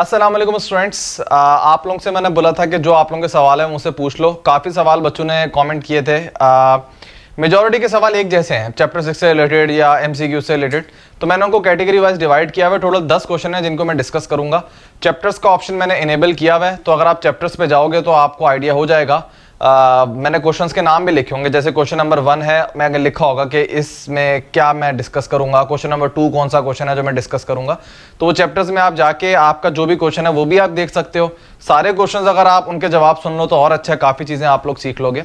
Aslam students आप लोगों से मैंने बोला था कि जो आप लोगों के सवाल हैं मुझसे पूछ लो काफ़ी सवाल बच्चों ने कमेंट किए थे मेजॉरिटी के सवाल एक जैसे हैं चैप्टर सिक्स से रिलेटेड या एमसीक्यू से रिलेटेड तो मैंने उनको कैटेगरी वाइज डिवाइड किया हुआ है टोटल दस क्वेश्चन है जिनको मैं डिस्कस करूंगा चैप्टर्स का ऑप्शन मैंने इनेबल किया हुआ है तो अगर आप चैप्टर्स पर जाओगे तो आपको आइडिया हो जाएगा मैंने क्वेश्चन के नाम भी लिखे होंगे जैसे क्वेश्चन नंबर वन है मैं अगर लिखा होगा कि इसमें क्या मैं डिस्कस करूंगा क्वेश्चन नंबर टू कौन सा क्वेश्चन है जो मैं डिस्कस करूंगा तो वो चैप्टर्स में आप जाके आपका जो भी क्वेश्चन है वो भी आप देख सकते हो सारे क्वेश्चन अगर आप उनके जवाब सुन लो तो और अच्छा काफ़ी चीज़ें आप लोग सीख लोगे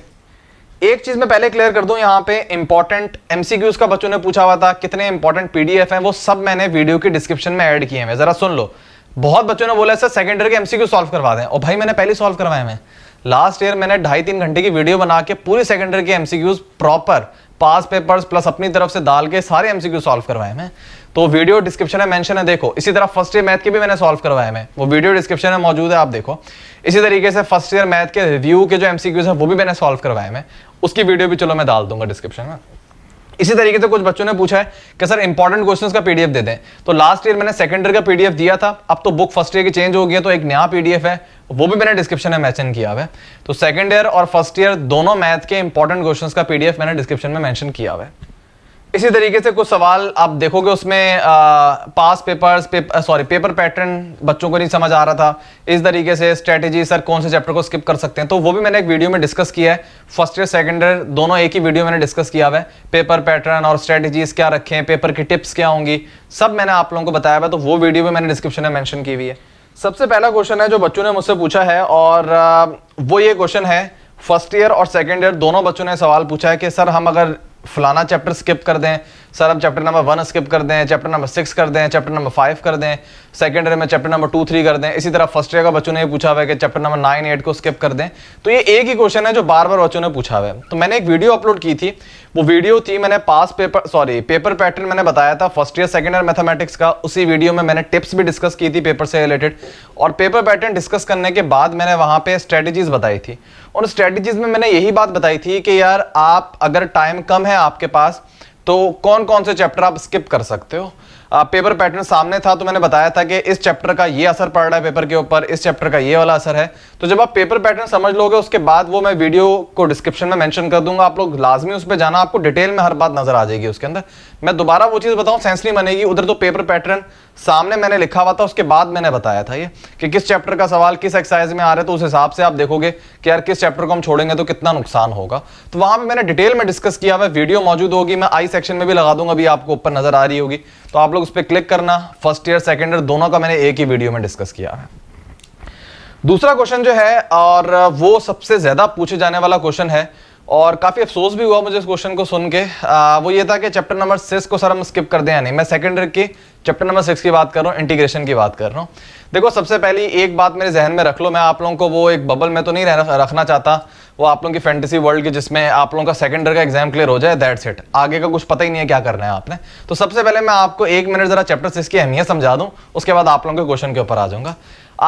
एक चीज मैं पहले क्लियर कर दूं यहाँ पे इंपॉर्टेंट एमसीक्यूज का बच्चों ने पूछा हुआ था कितने इंपॉर्टेंट पीडीएफ हैं वो सब मैंने वीडियो के डिस्क्रिप्शन में ऐड किए हैं जरा सुन लो बहुत बच्चों ने बोला सर सेकेंड ईयर के एमसीक्यू सॉल्व करवा दें और भाई मैंने पहले सॉल्व करवाए हैं लास्ट ईयर मैंने ढाई तीन घंटे की वीडियो बना के पूरी सेकेंडर के MCQs proper past papers plus अपनी तरफ से डाल के सारे एमसीक्यू सॉल्व करवाए मैं तो वीडियो डिस्क्रिप्शन में मेंशन है देखो इसी तरह फर्स्ट ईयर मैथ के भी मैंने सॉल्व करवाया मैं वो वीडियो डिस्क्रिप्शन में मौजूद है आप देखो इसी तरीके से फर्स्ट ईयर मैथ के रिव्यू के जो एमसीक्यूज है वो भी मैंने सॉल्व करवाए मैं उसकी वीडियो भी चलो मैं डाल दूंगा डिस्क्रिप्शन में इसी तरीके से कुछ बच्चों ने पूछा है कि सर इंपॉर्टेंट क्वेश्चंस का पीडीएफ दे दें तो लास्ट ईयर मैंने सेकंड ईयर का पीडीएफ दिया था अब तो बुक फर्स्ट ईयर की चेंज हो गया तो एक नया पीडीएफ है वो भी मैंने डिस्क्रिप्शन में मैंशन किया हुआ है तो सेकंड ईयर और फर्स्ट ईयर दोनों मैथ के इंपॉर्टेंट क्वेश्चन का पीडीएफ मैंने डिस्क्रिप्शन में मैंशन किया हुआ है इसी तरीके से कुछ सवाल आप देखोगे उसमें आ, past papers sorry paper pattern बच्चों को नहीं समझ आ रहा था इस तरीके से स्ट्रेटेजी सर कौन से चैप्टर को स्किप कर सकते हैं तो वो भी मैंने एक वीडियो में डिस्कस किया है फर्स्ट ईयर सेकेंड ईयर दोनों एक ही वीडियो मैंने डिस्कस किया हुआ है पेपर पैटर्न और स्ट्रेटेजीज क्या रखें पेपर की टिप्स क्या होंगी सब मैंने आप लोगों को बताया हुआ तो वो वीडियो भी मैंने डिस्क्रिप्शन में मैंशन की हुई है सबसे पहला क्वेश्चन है जो बच्चों ने मुझसे पूछा है और वो ये क्वेश्चन है फर्स्ट ईयर और सेकेंड ईयर दोनों बच्चों ने सवाल पूछा है कि सर हम अगर फलाना चैप्टर स्किप कर दें सर हम चैप्टर नंबर वन स्किप कर दें चैप्टर नंबर सिक्स कर दें चैप्टर नंबर फाइव कर दें सेकेंड ईयर में चैप्टर नंबर टू थ्री कर दें इसी तरह फर्स्ट ईयर का बच्चों ने पूछा हुआ है कि चैप्टर नंबर नाइन एट को स्किप कर दें तो ये एक ही क्वेश्चन है जो बार बार बच्चों ने पूछा हुआ है तो मैंने एक वीडियो अपलोड की थी वो वीडियो थी मैंने past paper sorry paper pattern मैंने बताया था first year second year mathematics का उसी वीडियो में मैंने टिप्स भी डिस्कस की थी पेपर से रिलेटेड और पेपर पैटर्न डिस्कस करने के बाद मैंने वहाँ पे स्ट्रेटजीज बताई थी उन स्ट्रेटजीज में मैंने यही बात बताई थी कि यार आप अगर टाइम कम है आपके पास तो कौन कौन से चैप्टर आप स्किप कर सकते हो पेपर पैटर्न सामने था तो मैंने बताया था कि इस चैप्टर का ये असर पड़ रहा है पेपर के ऊपर इस चैप्टर का ये वाला असर है तो जब आप पेपर पैटर्न समझ लोगे उसके बाद वो मैं वीडियो को डिस्क्रिप्शन में मैंशन कर दूंगा आप लोग लाजमी उस पर जाना आपको डिटेल में हर बात नजर आ जाएगी उसके अंदर मैं दोबारा वो चीज़ बताऊँ सेंस नहीं बनेगी उधर तो पेपर पैटर्न सामने मैंने लिखा हुआ था उसके बाद मैंने बताया था ये कि किस चैप्टर का सवाल किस एक्सरसाइज में आ रहा है तो उस हिसाब से आप देखोगे कि यार किस चैप्टर को हम छोड़ेंगे तो कितना नुकसान होगा तो वहां पे मैंने डिटेल में डिस्कस किया हुआ वीडियो मौजूद होगी मैं आई सेक्शन में भी लगा दूंगा अभी आपको ऊपर नजर आ रही होगी तो आप लोग उस पर क्लिक करना फर्स्ट ईयर सेकेंड ईयर दोनों का मैंने एक ही वीडियो में डिस्कस किया है दूसरा क्वेश्चन जो है और वो सबसे ज़्यादा पूछे जाने वाला क्वेश्चन है और काफ़ी अफसोस भी हुआ मुझे इस क्वेश्चन को सुन के आ, वो ये था कि चैप्टर नंबर सिक्स को सर हम स्किप कर दें या नहीं मैं सेकेंड ईयर की चैप्टर नंबर सिक्स की बात कर रहा हूँ इंटीग्रेशन की बात कर रहा हूँ देखो सबसे पहली एक बात मेरे जहन में रख लो मैं आप लोगों को वो एक बबल में तो नहीं रखना चाहता वो आप लोगों की फैंटेसी वर्ल्ड की जिसमें आप लोगों का सेकेंड ईयर का एग्जाम क्लियर हो जाए दैट्स इट आगे का कुछ पता ही नहीं है क्या करना है आपने तो सबसे पहले मैं आपको एक मिनट जरा चैप्टर सिक्स की अहमियत समझा दूँ उसके बाद आप लोगों के क्वेश्चन के ऊपर आ जाऊँगा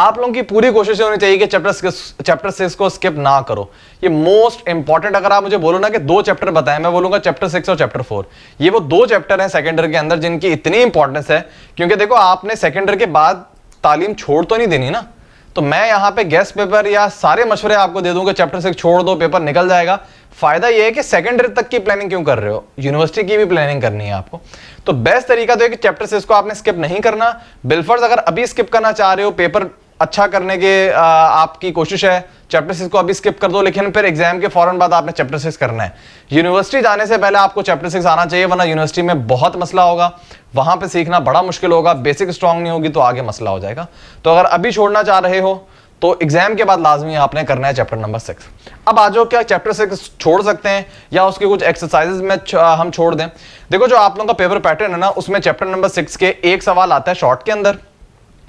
आप लोगों की पूरी कोशिश होनी चाहिए कि चैप्टर चैप्टर सिक्स को स्किप ना करो ये मोस्ट इंपॉर्टेंट अगर आप मुझे बोलो ना कि दो चैप्टर बताएं मैं बोलूंगा चैप्टर सिक्स और चैप्टर फोर ये वो दो चैप्टर हैं सेकेंड ईयर के अंदर जिनकी इतनी इंपॉर्टेंस है क्योंकि देखो आपने सेकेंड ईयर के बाद तालीम छोड़ तो नहीं देनी ना तो मैं यहाँ पे गेस्ट पेपर या सारे मशवरे आपको दे दूंगा चैप्टर सिक्स छोड़ दो पेपर निकल जाएगा फायदा यह है कि सेकेंडरी तक की प्लानिंग क्यों कर रहे हो यूनिवर्सिटी की भी प्लानिंग करनी है आपको तो बेस्ट तरीका तो है कि चैप्टर सिक्स को आपने स्किप नहीं करना बिलफर्स अगर अभी स्किप करना चाह रहे हो पेपर अच्छा करने के आपकी कोशिश है चैप्टर सिक्स को अभी स्किप कर दो लेकिन फिर एग्जाम के फौरन बाद आपने चैप्टर सिक्स करना है यूनिवर्सिटी जाने से पहले आपको चैप्टर सिक्स आना चाहिए वरना यूनिवर्सिटी में बहुत मसला होगा वहां पे सीखना बड़ा मुश्किल होगा बेसिक स्ट्रांग नहीं होगी तो आगे मसला हो जाएगा तो अगर अभी छोड़ना चाह रहे हो तो एग्जाम के बाद लाजमी आपने करना है चैप्टर नंबर सिक्स अब आज क्या चैप्टर सिक्स छोड़ सकते हैं या उसके कुछ एक्सरसाइजेस में हम छोड़ दें देखो जो आप लोगों का पेपर पैटर्न है ना उसमें चैप्टर नंबर सिक्स के एक सवाल आता है शॉर्ट के अंदर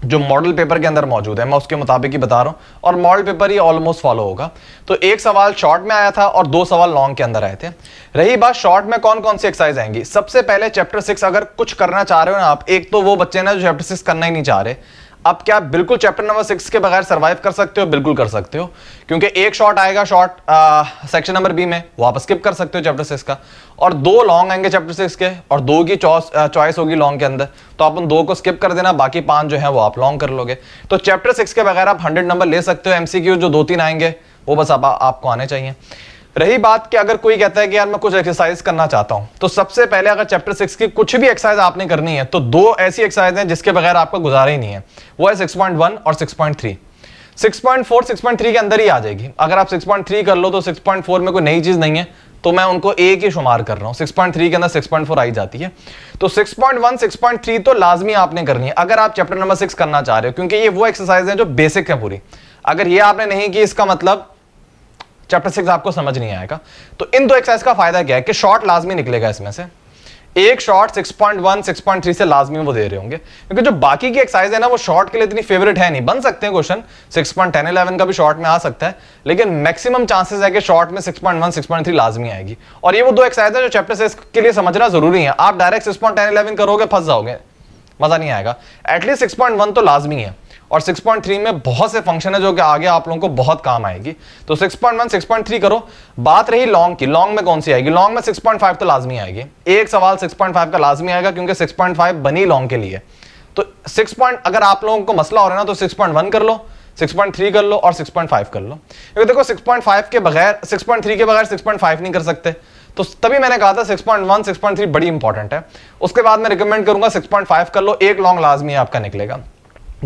जो मॉडल पेपर के अंदर मौजूद है मैं उसके मुताबिक ही बता रहा हूँ और मॉडल पेपर ही ऑलमोस्ट फॉलो होगा तो एक सवाल शॉर्ट में आया था और दो सवाल लॉन्ग के अंदर आए थे रही बात शॉर्ट में कौन कौन सी एक्सरसाइज आएंगी सबसे पहले चैप्टर सिक्स अगर कुछ करना चाह रहे हो ना आप एक तो वो बच्चे ना जो चैप्टर सिक्स करना ही नहीं चाह रहे अब क्या बिल्कुल चैप्टर नंबर सिक्स के बगैर सर्वाइव कर सकते हो बिल्कुल कर सकते हो क्योंकि एक शॉट आएगा शॉट सेक्शन नंबर बी में वो आप स्किप कर सकते हो चैप्टर सिक्स का और दो लॉन्ग आएंगे चैप्टर सिक्स के और दो की चॉइस होगी लॉन्ग के अंदर तो आप उन दो को स्किप कर देना बाकी पांच जो है वो आप लॉन्ग कर लोगे तो चैप्टर सिक्स के बगैर आप हंड्रेड नंबर ले सकते हो एमसीक्यू जो दो तीन आएंगे वो बस आप, आपको आने चाहिए रही बात कि अगर कोई कहता है कि यार मैं कुछ एक्सरसाइज करना चाहता हूं तो सबसे पहले अगर चैप्टर सिक्स की कुछ भी एक्सरसाइज आपने करनी है तो दो ऐसी एक्सरसाइज हैं जिसके बगैर आपका गुजारा ही नहीं है वो है 6.1 और 6.3 6.4 6.3 के अंदर ही आ जाएगी अगर आप 6.3 कर लो तो 6.4 में कोई नई चीज नहीं है तो मैं उनको एक ही शुमार कर रहा हूँ 6.3 के अंदर 6.4 आई जाती है तो 6.1 6.3 तो लाजमी आपने करनी है अगर आप चैप्टर नंबर सिक्स करना चाह रहे हो क्योंकि ये वो एक्सरसाइज है जो बेसिक है पूरी अगर ये आपने नहीं की इसका मतलब चैप्टर सिक्स आपको समझ नहीं आएगा तो इन दो एक्सरसाइज का फायदा क्या है कि शॉर्ट लाजमी निकलेगा इसमें से एक शॉर्ट 6.1, 6.3 से लाजमी वो दे रहे होंगे क्योंकि जो बाकी की एक्सरसाइज है ना वो शॉर्ट के लिए इतनी फेवरेट है नहीं बन सकते हैं क्वेश्चन 6.10, पॉइंट का भी शॉर्ट में आ सकता है लेकिन मैक्सिमम चांसेस है कि शॉर्ट में 6.1, 6.3 लाजमी आएगी और ये वो दो एक्सरसाइज है जो चैप्टर सिक्स के लिए समझना जरूरी है आप डायरेक्ट सिक्स पॉइंट करोगे फंस जाओगे मज़ा नहीं आएगा एटलीस्ट सिक्स पॉइंट वन तो लाजमी है और 6.3 में बहुत से फंक्शन है जो कि आगे आप लोगों को बहुत काम आएगी तो 6.1 6.3 करो बात रही लॉन्ग की लॉन्ग में कौन सी आएगी लॉन्ग में 6.5 तो लाजमी आएगी एक सवाल 6.5 का लाजमी आएगा क्योंकि 6.5 बनी लॉन्ग के लिए तो 6. अगर आप लोगों को मसला हो रहा है ना तो 6.1 कर लो 6.3 कर लो और 6.5 कर लो क्योंकि देखो 6.5 के बगैर 6.3 के बगैर 6.5 नहीं कर सकते तो तभी मैंने कहा था 6.1 6.3 बड़ी इंपॉर्टेंट है उसके बाद मैं रिकमेंड करूंगा 6.5 कर लो एक लॉन्ग लाजमी आपका निकलेगा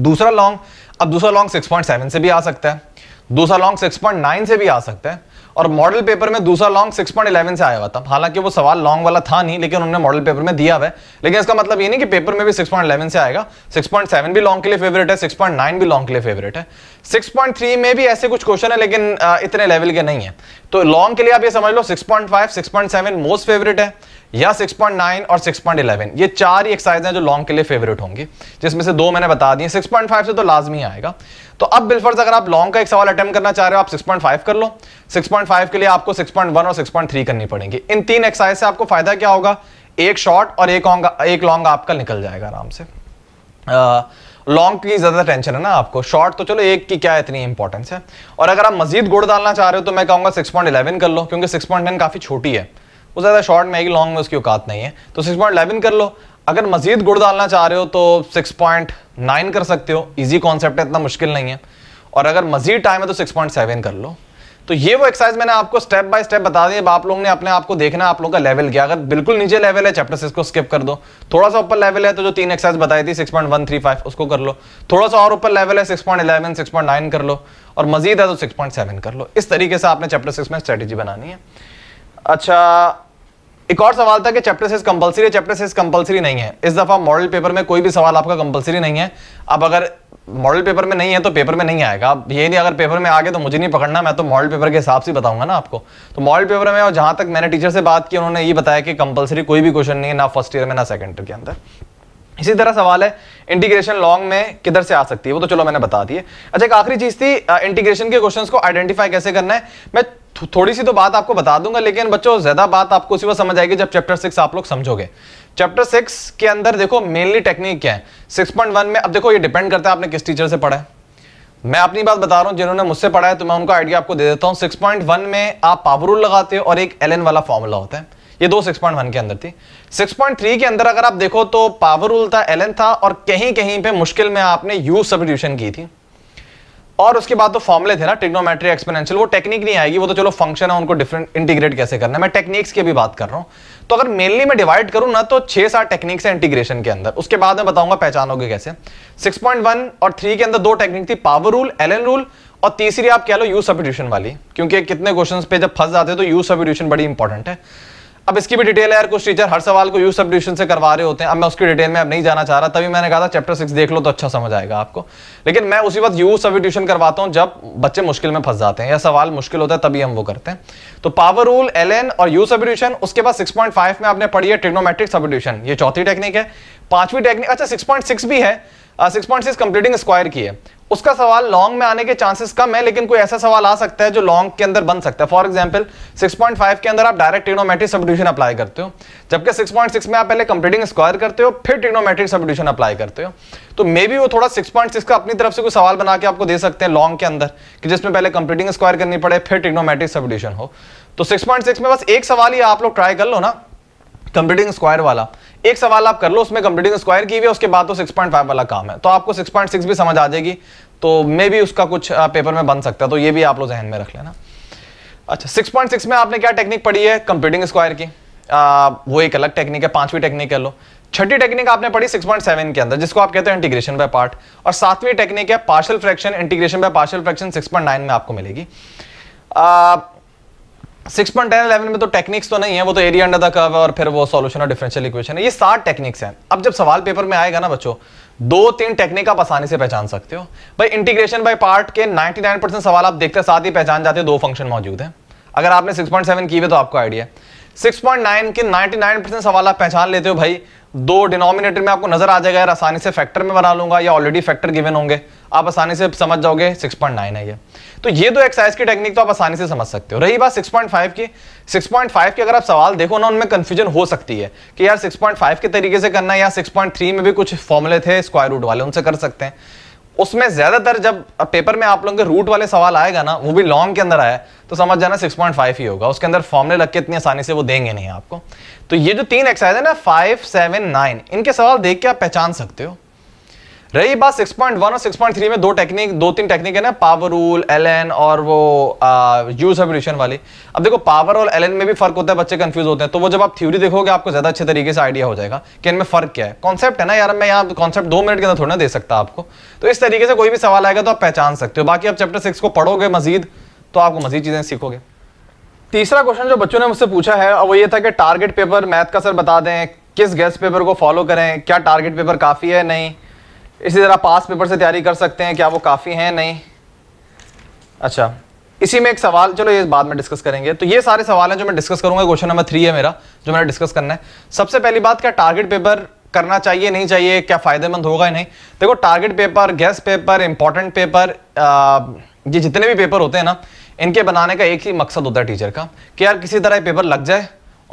दूसरा लॉन्ग अब दूसरा लॉन्ग 6.7 से भी आ सकता है दूसरा लॉन्ग 6.9 से भी आ सकता है और मॉडल पेपर में दूसरा लॉन्ग सिक्स पॉइंट इलेवन से आया हुआ था हालांकि वो सवाल लॉन्ग वाला था नहीं लेकिन उन्होंने मॉडल पेपर में दिया हुआ है लेकिन इसका मतलब ये नहीं कि पेपर में भी सिक्स पॉइंट इलेवन से आएगा सिक्स पॉइंट सेवन भी लॉन्ग के लिए फेवरेट है सिक्स पॉइंट नाइन भी लॉन्ग के लिए फेवरेट है सिक्स पॉइंट थ्री में भी ऐसे कुछ क्वेश्चन है लेकिन इतने लेवल के नहीं है तो लॉन्ग के लिए आप ये समझ लो six point five six point seven most favourite है या 6.9 और 6.11 ये चार ही एक्सरसाइज हैं जो लॉन्ग के लिए फेवरेट होंगे जिसमें से दो मैंने बता दिए 6.5 से तो लाजमी आएगा तो अब बिलफर्स अगर आप लॉन्ग का एक सवाल अटेम्प्ट करना चाह रहे हो आप 6.5 कर लो 6.5 के लिए आपको 6.1 और 6.3 करनी पड़ेगी इन तीन एक्सरसाइज से आपको फायदा क्या होगा एक शॉर्ट और एक एक लॉन्ग आपका निकल जाएगा आराम से लॉन्ग की ज़्यादा टेंशन है ना आपको शॉर्ट तो चलो एक की क्या इतनी इंपॉर्टेंस है और अगर आप मजीद गुड़ डालना चाह रहे हो तो मैं कहूंगा 6.11 कर लो क्योंकि 6.10 काफ़ी छोटी है वो ज़्यादा शॉर्ट में आएगी लॉन्ग में उसकी औकात नहीं है तो सिक्स पॉइंट इलेवन कर लो अगर मजीद गुड़ डालना चाह रहे हो तो सिक्स पॉइंट नाइन कर सकते हो ईजी कॉन्सेप्ट है इतना मुश्किल नहीं है और अगर मजीद टाइम है तो सिक्स पॉइंट सेवन कर लो तो ये वो एक्सरसाइज मैंने आपको स्टेप बाय स्टेप बता दी अब आप लोगों ने अपने आप को देखना आप लोगों का लेवल क्या अगर बिल्कुल नीचे लेवल है चैप्टर सिक्स को स्किप कर दो थोड़ा सा ऊपर लेवल है तो जो तीन एक्सरसाइज बताई थी 6.135 उसको कर लो थोड़ा सा और ऊपर लेवल है 6.11 6.9 कर लो और मजीद है तो 6.7 कर लो इस तरीके से आपने चैप्टर सिक्स में स्ट्रेटेजी बनानी है अच्छा एक और सवाल था कि चैप्टर सेज कंपलसरी है चैप्टर सेज कंपलसरी नहीं है इस दफा मॉडल पेपर में कोई भी सवाल आपका कंपलसरी नहीं है अब अगर मॉडल पेपर में नहीं है तो पेपर में नहीं आएगा अब ये नहीं अगर पेपर में आ गए तो मुझे नहीं पकड़ना मैं तो मॉडल पेपर के हिसाब से बताऊंगा ना आपको तो मॉडल पेपर में और जहां तक मैंने टीचर से बात की उन्होंने ये बताया कि कंपलसरी कोई भी क्वेश्चन नहीं है ना फर्स्ट ईयर में ना सेकंड ईयर के अंदर इसी तरह सवाल है इंटीग्रेशन लॉन्ग में किधर से आ सकती है वो तो चलो मैंने बता दिए अच्छा एक आखिरी चीज थी इंटीग्रेशन के क्वेश्चंस को आइडेंटिफाई कैसे करना है मैं थोड़ी सी तो बात आपको बता दूंगा लेकिन बच्चों ज्यादा बात आपको उसी वक्त समझ आएगी जब चैप्टर सिक्स आप लोग समझोगे चैप्टर सिक्स के अंदर देखो मेनली टेक्निक क्या है सिक्स पॉइंट वन में अब देखो ये डिपेंड करता है आपने किस टीचर से पढ़ा है मैं अपनी बात बता रहा हूँ जिन्होंने मुझसे पढ़ा है तो मैं उनका आइडिया आपको दे देता हूँ सिक्स पॉइंट वन में आप पावर रूल लगाते हो और एक एल वाला फॉर्मूला होता है ये दो सिक्स पॉइंट वन के अंदर थी सिक्स पॉइंट थ्री के अंदर अगर आप देखो तो पावर रूल था एल था और कहीं कहीं पर मुश्किल में आपने यू सब्सटीट्यूशन की थी और उसके बाद तो फॉर्मुले थे ना टिग्नोमेट्री एक्सपोनेंशियल वो टेक्निक नहीं आएगी वो तो चलो फंक्शन है उनको डिफरेंट इंटीग्रेट कैसे करना है मैं टेक्निक्स की भी बात कर रहा हूँ तो अगर मेनली मैं डिवाइड करूँ ना तो छह सात टेक्निक्स है इंटीग्रेशन के अंदर उसके बाद मैं बताऊंगा पहचानोगे कैसे सिक्स और थ्री के अंदर दो टेक्निक थी पावर रूल एलन रूल और तीसरी आप कह लो यू सब्यूशन वाली क्योंकि कितने क्वेश्चन पे जब फंस जाते हैं तो यू सब्यूशन बड़ी इंपॉर्टेंट है अब इसकी भी डिटेल है यार कुछ टीचर हर सवाल को यूज सब्डिशन से करवा रहे होते हैं अब मैं उसकी डिटेल में अब नहीं जाना चाह रहा तभी मैंने कहा था चैप्टर सिक्स देख लो तो अच्छा समझ आएगा आपको लेकिन मैं उसी वक्त यूज सब्डिट्यूशन करवाता हूँ जब बच्चे मुश्किल में फंस जाते हैं या सवाल मुश्किल होता है तभी हम वो करते हैं तो पावर रूल एल और यूज सब्डिट्यूशन उसके बाद सिक्स में आपने पढ़ी है ट्रिग्नोमेट्रिक सब्डिट्यूशन ये चौथी टेक्निक है पांचवी टेक्निक अच्छा सिक्स भी है six point six completing square की है उसका सवाल लॉन्ग में आने के चांसेस कम है लेकिन कोई ऐसा सवाल आ सकता है जो लॉन्ग के अंदर बन सकता है फॉर एग्जाम्पल 6.5 के अंदर आप डायरेक्ट टिग्नोमेट्रिक सब्डिशन अप्लाई करते हो जबकि 6.6 में आप पहले कंप्लीटिंग स्क्वायर करते हो फिर टिग्नोमेट्रिक सब्डिशन अप्लाई करते हो तो मे बी वो थोड़ा सिक्स पॉइंट सिक्स का अपनी तरफ से कोई सवाल बना के आपको दे सकते हैं लॉन्ग के अंदर कि जिसमें पहले कंप्लीटिंग स्क्वायर करनी पड़े फिर टिग्नोमेट्रिक सब्डिशन हो तो सिक्स पॉइंट सिक्स में बस एक सवाल ही आप लोग ट्राई कर लो ना कंप्लीटिंग स्क्वायर वाला एक सवाल आप कर लो उसमें कंप्लीटिंग स्क्वायर की हुई उसके बाद तो 6.5 वाला काम है तो आपको 6.6 भी समझ आ जाएगी तो मे भी उसका कुछ पेपर में बन सकता है तो ये भी आप लोग जहन में रख लेना अच्छा 6.6 में आपने क्या टेक्निक पढ़ी है कंप्यूटिंग स्क्वायर की आ, वो एक अलग टेक्निक है पांचवी टेक्निक कह लो छठी टेक्निक आपने पढ़ी 6.7 के अंदर जिसको आप कहते हैं इंटीग्रेशन बाय पार्ट और सातवीं टेक्निक है partial fraction integration by partial fraction 6.9 में आपको मिलेगी सिक्स पॉइंट टेन इलेवन में तो टेक्निक्स तो नहीं है वो तो एरिया अंडर द कर्व है और फिर वो सॉल्यूशन और डिफरेंशियल इक्वेशन है ये सात टेक्निक्स हैं अब जब सवाल पेपर में आएगा ना बच्चों दो तीन टेक्निक आप आसानी से पहचान सकते हो भाई इंटीग्रेशन बाय पार्ट के 99 परसेंट सवाल आप देखते साथ ही पहचान जाते हो दो फंक्शन मौजूद हैं अगर आपने 6.7 की हुए तो आपको आइडिया 6.9 के 99 परसेंट सवाल आप पहचान लेते हो भाई दो डिनोमिनेटर में आपको नजर आ जाएगा यार आसानी से फैक्टर में बना लूंगा या ऑलरेडी फैक्टर गिवन होंगे आप आसानी से समझ जाओगे 6.9 है ये तो ये दो तो एक्सरसाइज की टेक्निक तो आप आसानी से समझ सकते हो रही बात 6.5 की 6.5 की अगर आप सवाल देखो ना उनमें कंफ्यूजन हो सकती है कि यार सिक्स के तरीके से करना या सिक्स में भी कुछ फॉर्मुले थे स्क्वायर रूट वाले उनसे कर सकते हैं उसमें ज्यादातर जब पेपर में आप लोगों के रूट वाले सवाल आएगा ना वो भी लॉन्ग के अंदर आया तो समझ जाना 6.5 ही होगा उसके अंदर फॉर्मले लग के इतनी आसानी से वो देंगे नहीं आपको तो ये जो तीन एक्सरसाइज है ना फाइव सेवन नाइन इनके सवाल देख के आप पहचान सकते हो रही बात 6.1 और 6.3 में दो टेक्निक दो तीन टेक्निक है ना पावर रूल एल और वो यू सबल्यूशन वाली अब देखो पावर और एल में भी फर्क होता है बच्चे कंफ्यूज होते हैं तो वो जब आप थ्योरी देखोगे आपको ज्यादा अच्छे तरीके से आइडिया हो जाएगा कि इनमें फर्क क्या है कॉन्सेप्ट है ना यार मैं यहाँ कॉन्सेप्ट दो मिनट के अंदर थोड़ा ना दे सकता आपको तो इस तरीके से कोई भी सवाल आएगा तो आप पहचान सकते हो बाकी आप चैप्टर सिक्स को पढ़ोगे मजीद तो आपको मजीद चीजें सीखोगे तीसरा क्वेश्चन जो बच्चों ने मुझसे पूछा है वो ये था कि टारगेट पेपर मैथ का सर बता दें किस गेस्ट पेपर को फॉलो करें क्या टारगेट पेपर काफ़ी है नहीं इसी तरह पास पेपर से तैयारी कर सकते हैं क्या वो काफ़ी हैं नहीं अच्छा इसी में एक सवाल चलो ये बाद में डिस्कस करेंगे तो ये सारे सवाल हैं जो मैं डिस्कस करूंगा क्वेश्चन नंबर थ्री है मेरा जो मैंने डिस्कस करना है सबसे पहली बात क्या टारगेट पेपर करना चाहिए नहीं चाहिए क्या फ़ायदेमंद होगा या नहीं देखो target paper guess paper important paper ये जितने भी पेपर होते हैं ना इनके बनाने का एक ही मकसद होता है टीचर का कि यार किसी तरह पेपर लग जाए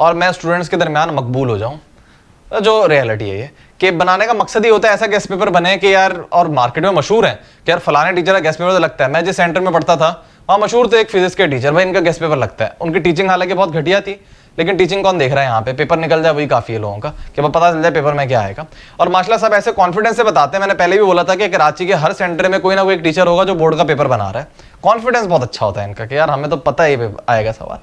और मैं स्टूडेंट्स के दरमियान मकबूल हो जाऊँ जो रियलिटी है ये कि बनाने का मकसद ही होता है ऐसा गेस्ट पेपर बने कि यार और मार्केट में मशहूर है कि यार फलाने टीचर का गेस्ट पेपर तो लगता है मैं जिस सेंटर में पढ़ता था वहाँ मशहूर थे एक फिजिक्स के टीचर भाई इनका गेस्ट पेपर लगता है उनकी टीचिंग हालांकि बहुत घटिया थी लेकिन टीचिंग कौन देख रहा है यहाँ पे पेपर निकल जाए वही काफ़ी है लोगों का कि अब पता चल जाए पेपर में क्या आएगा और माशाला साहब ऐसे कॉन्फिडेंस से बताते हैं मैंने पहले भी बोला था कि कराची के हर सेंटर में कोई ना कोई एक टीचर होगा जो बोर्ड का पेपर बना रहा है कॉन्फिडेंस बहुत अच्छा होता है इनका कि यार हमें तो पता ही आएगा सवाल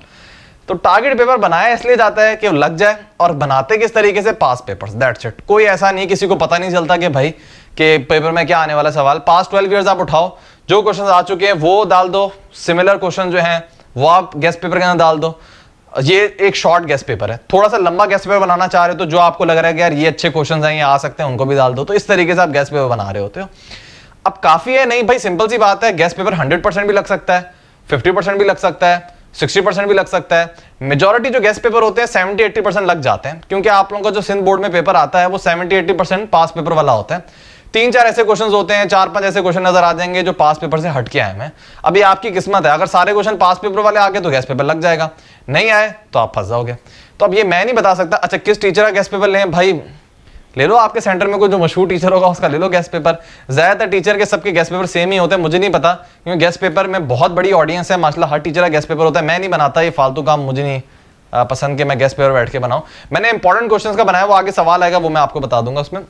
तो टारगेट पेपर बनाया इसलिए जाता है कि लग जाए और बनाते किस तरीके से पास पेपर्स दैट्स इट कोई ऐसा नहीं किसी को पता नहीं चलता कि भाई कि पेपर में क्या आने वाला सवाल पास ट्वेल्व ईयर्स आप उठाओ जो क्वेश्चन आ चुके हैं वो डाल दो सिमिलर क्वेश्चन जो हैं वो आप गेस्ट पेपर के अंदर डाल दो ये एक शॉर्ट गेस्ट पेपर है थोड़ा सा लंबा गेस्ट पेपर बनाना चाह रहे हो तो जो आपको लग रहा है कि यार ये अच्छे क्वेश्चन हैं ये आ सकते हैं उनको भी डाल दो तो इस तरीके से आप गेस्ट पेपर बना रहे होते हो अब काफ़ी है नहीं भाई सिंपल सी बात है गेस्ट पेपर हंड्रेड भी लग सकता है फिफ्टी भी लग सकता है सिक्सटी परसेंट भी लग सकता है मेजोरिटी जो गेस्ट पेपर होते हैं सेवेंटी एट्टी परसेंट लग जाते हैं क्योंकि आप लोगों का जो सिंध बोर्ड में पेपर आता है वो seventy eighty percent past paper वाला होता है तीन चार ऐसे क्वेश्चंस होते हैं चार पांच ऐसे क्वेश्चन नजर आ जाएंगे जो पास पेपर से हटके आए हैं अभी आपकी किस्मत है अगर सारे क्वेश्चन पास पेपर वाले आ गए तो गैस पेपर लग जाएगा नहीं आए तो आप फंस जाओगे तो अब ये मैं नहीं बता सकता अच्छा किस टीचर का गैस पेपर लें भाई ले लो आपके सेंटर में कोई जो मशहूर टीचर होगा उसका ले लो गैस पेपर ज्यादातर टीचर के सबके गैस पेपर सेम ही होते हैं मुझे नहीं पता क्योंकि गैस पेपर में बहुत बड़ी ऑडियंस है माशाला हर टीचर का गैस पेपर होता है मैं नहीं बनाता ये फालतू काम मुझे नहीं पसंद कि मैं गैस पेपर बैठ के बनाऊँ मैंने इंपॉर्टेंट क्वेश्चन का बनाया वो आगे सवाल आएगा वो मैं आपको बता दूंगा उसमें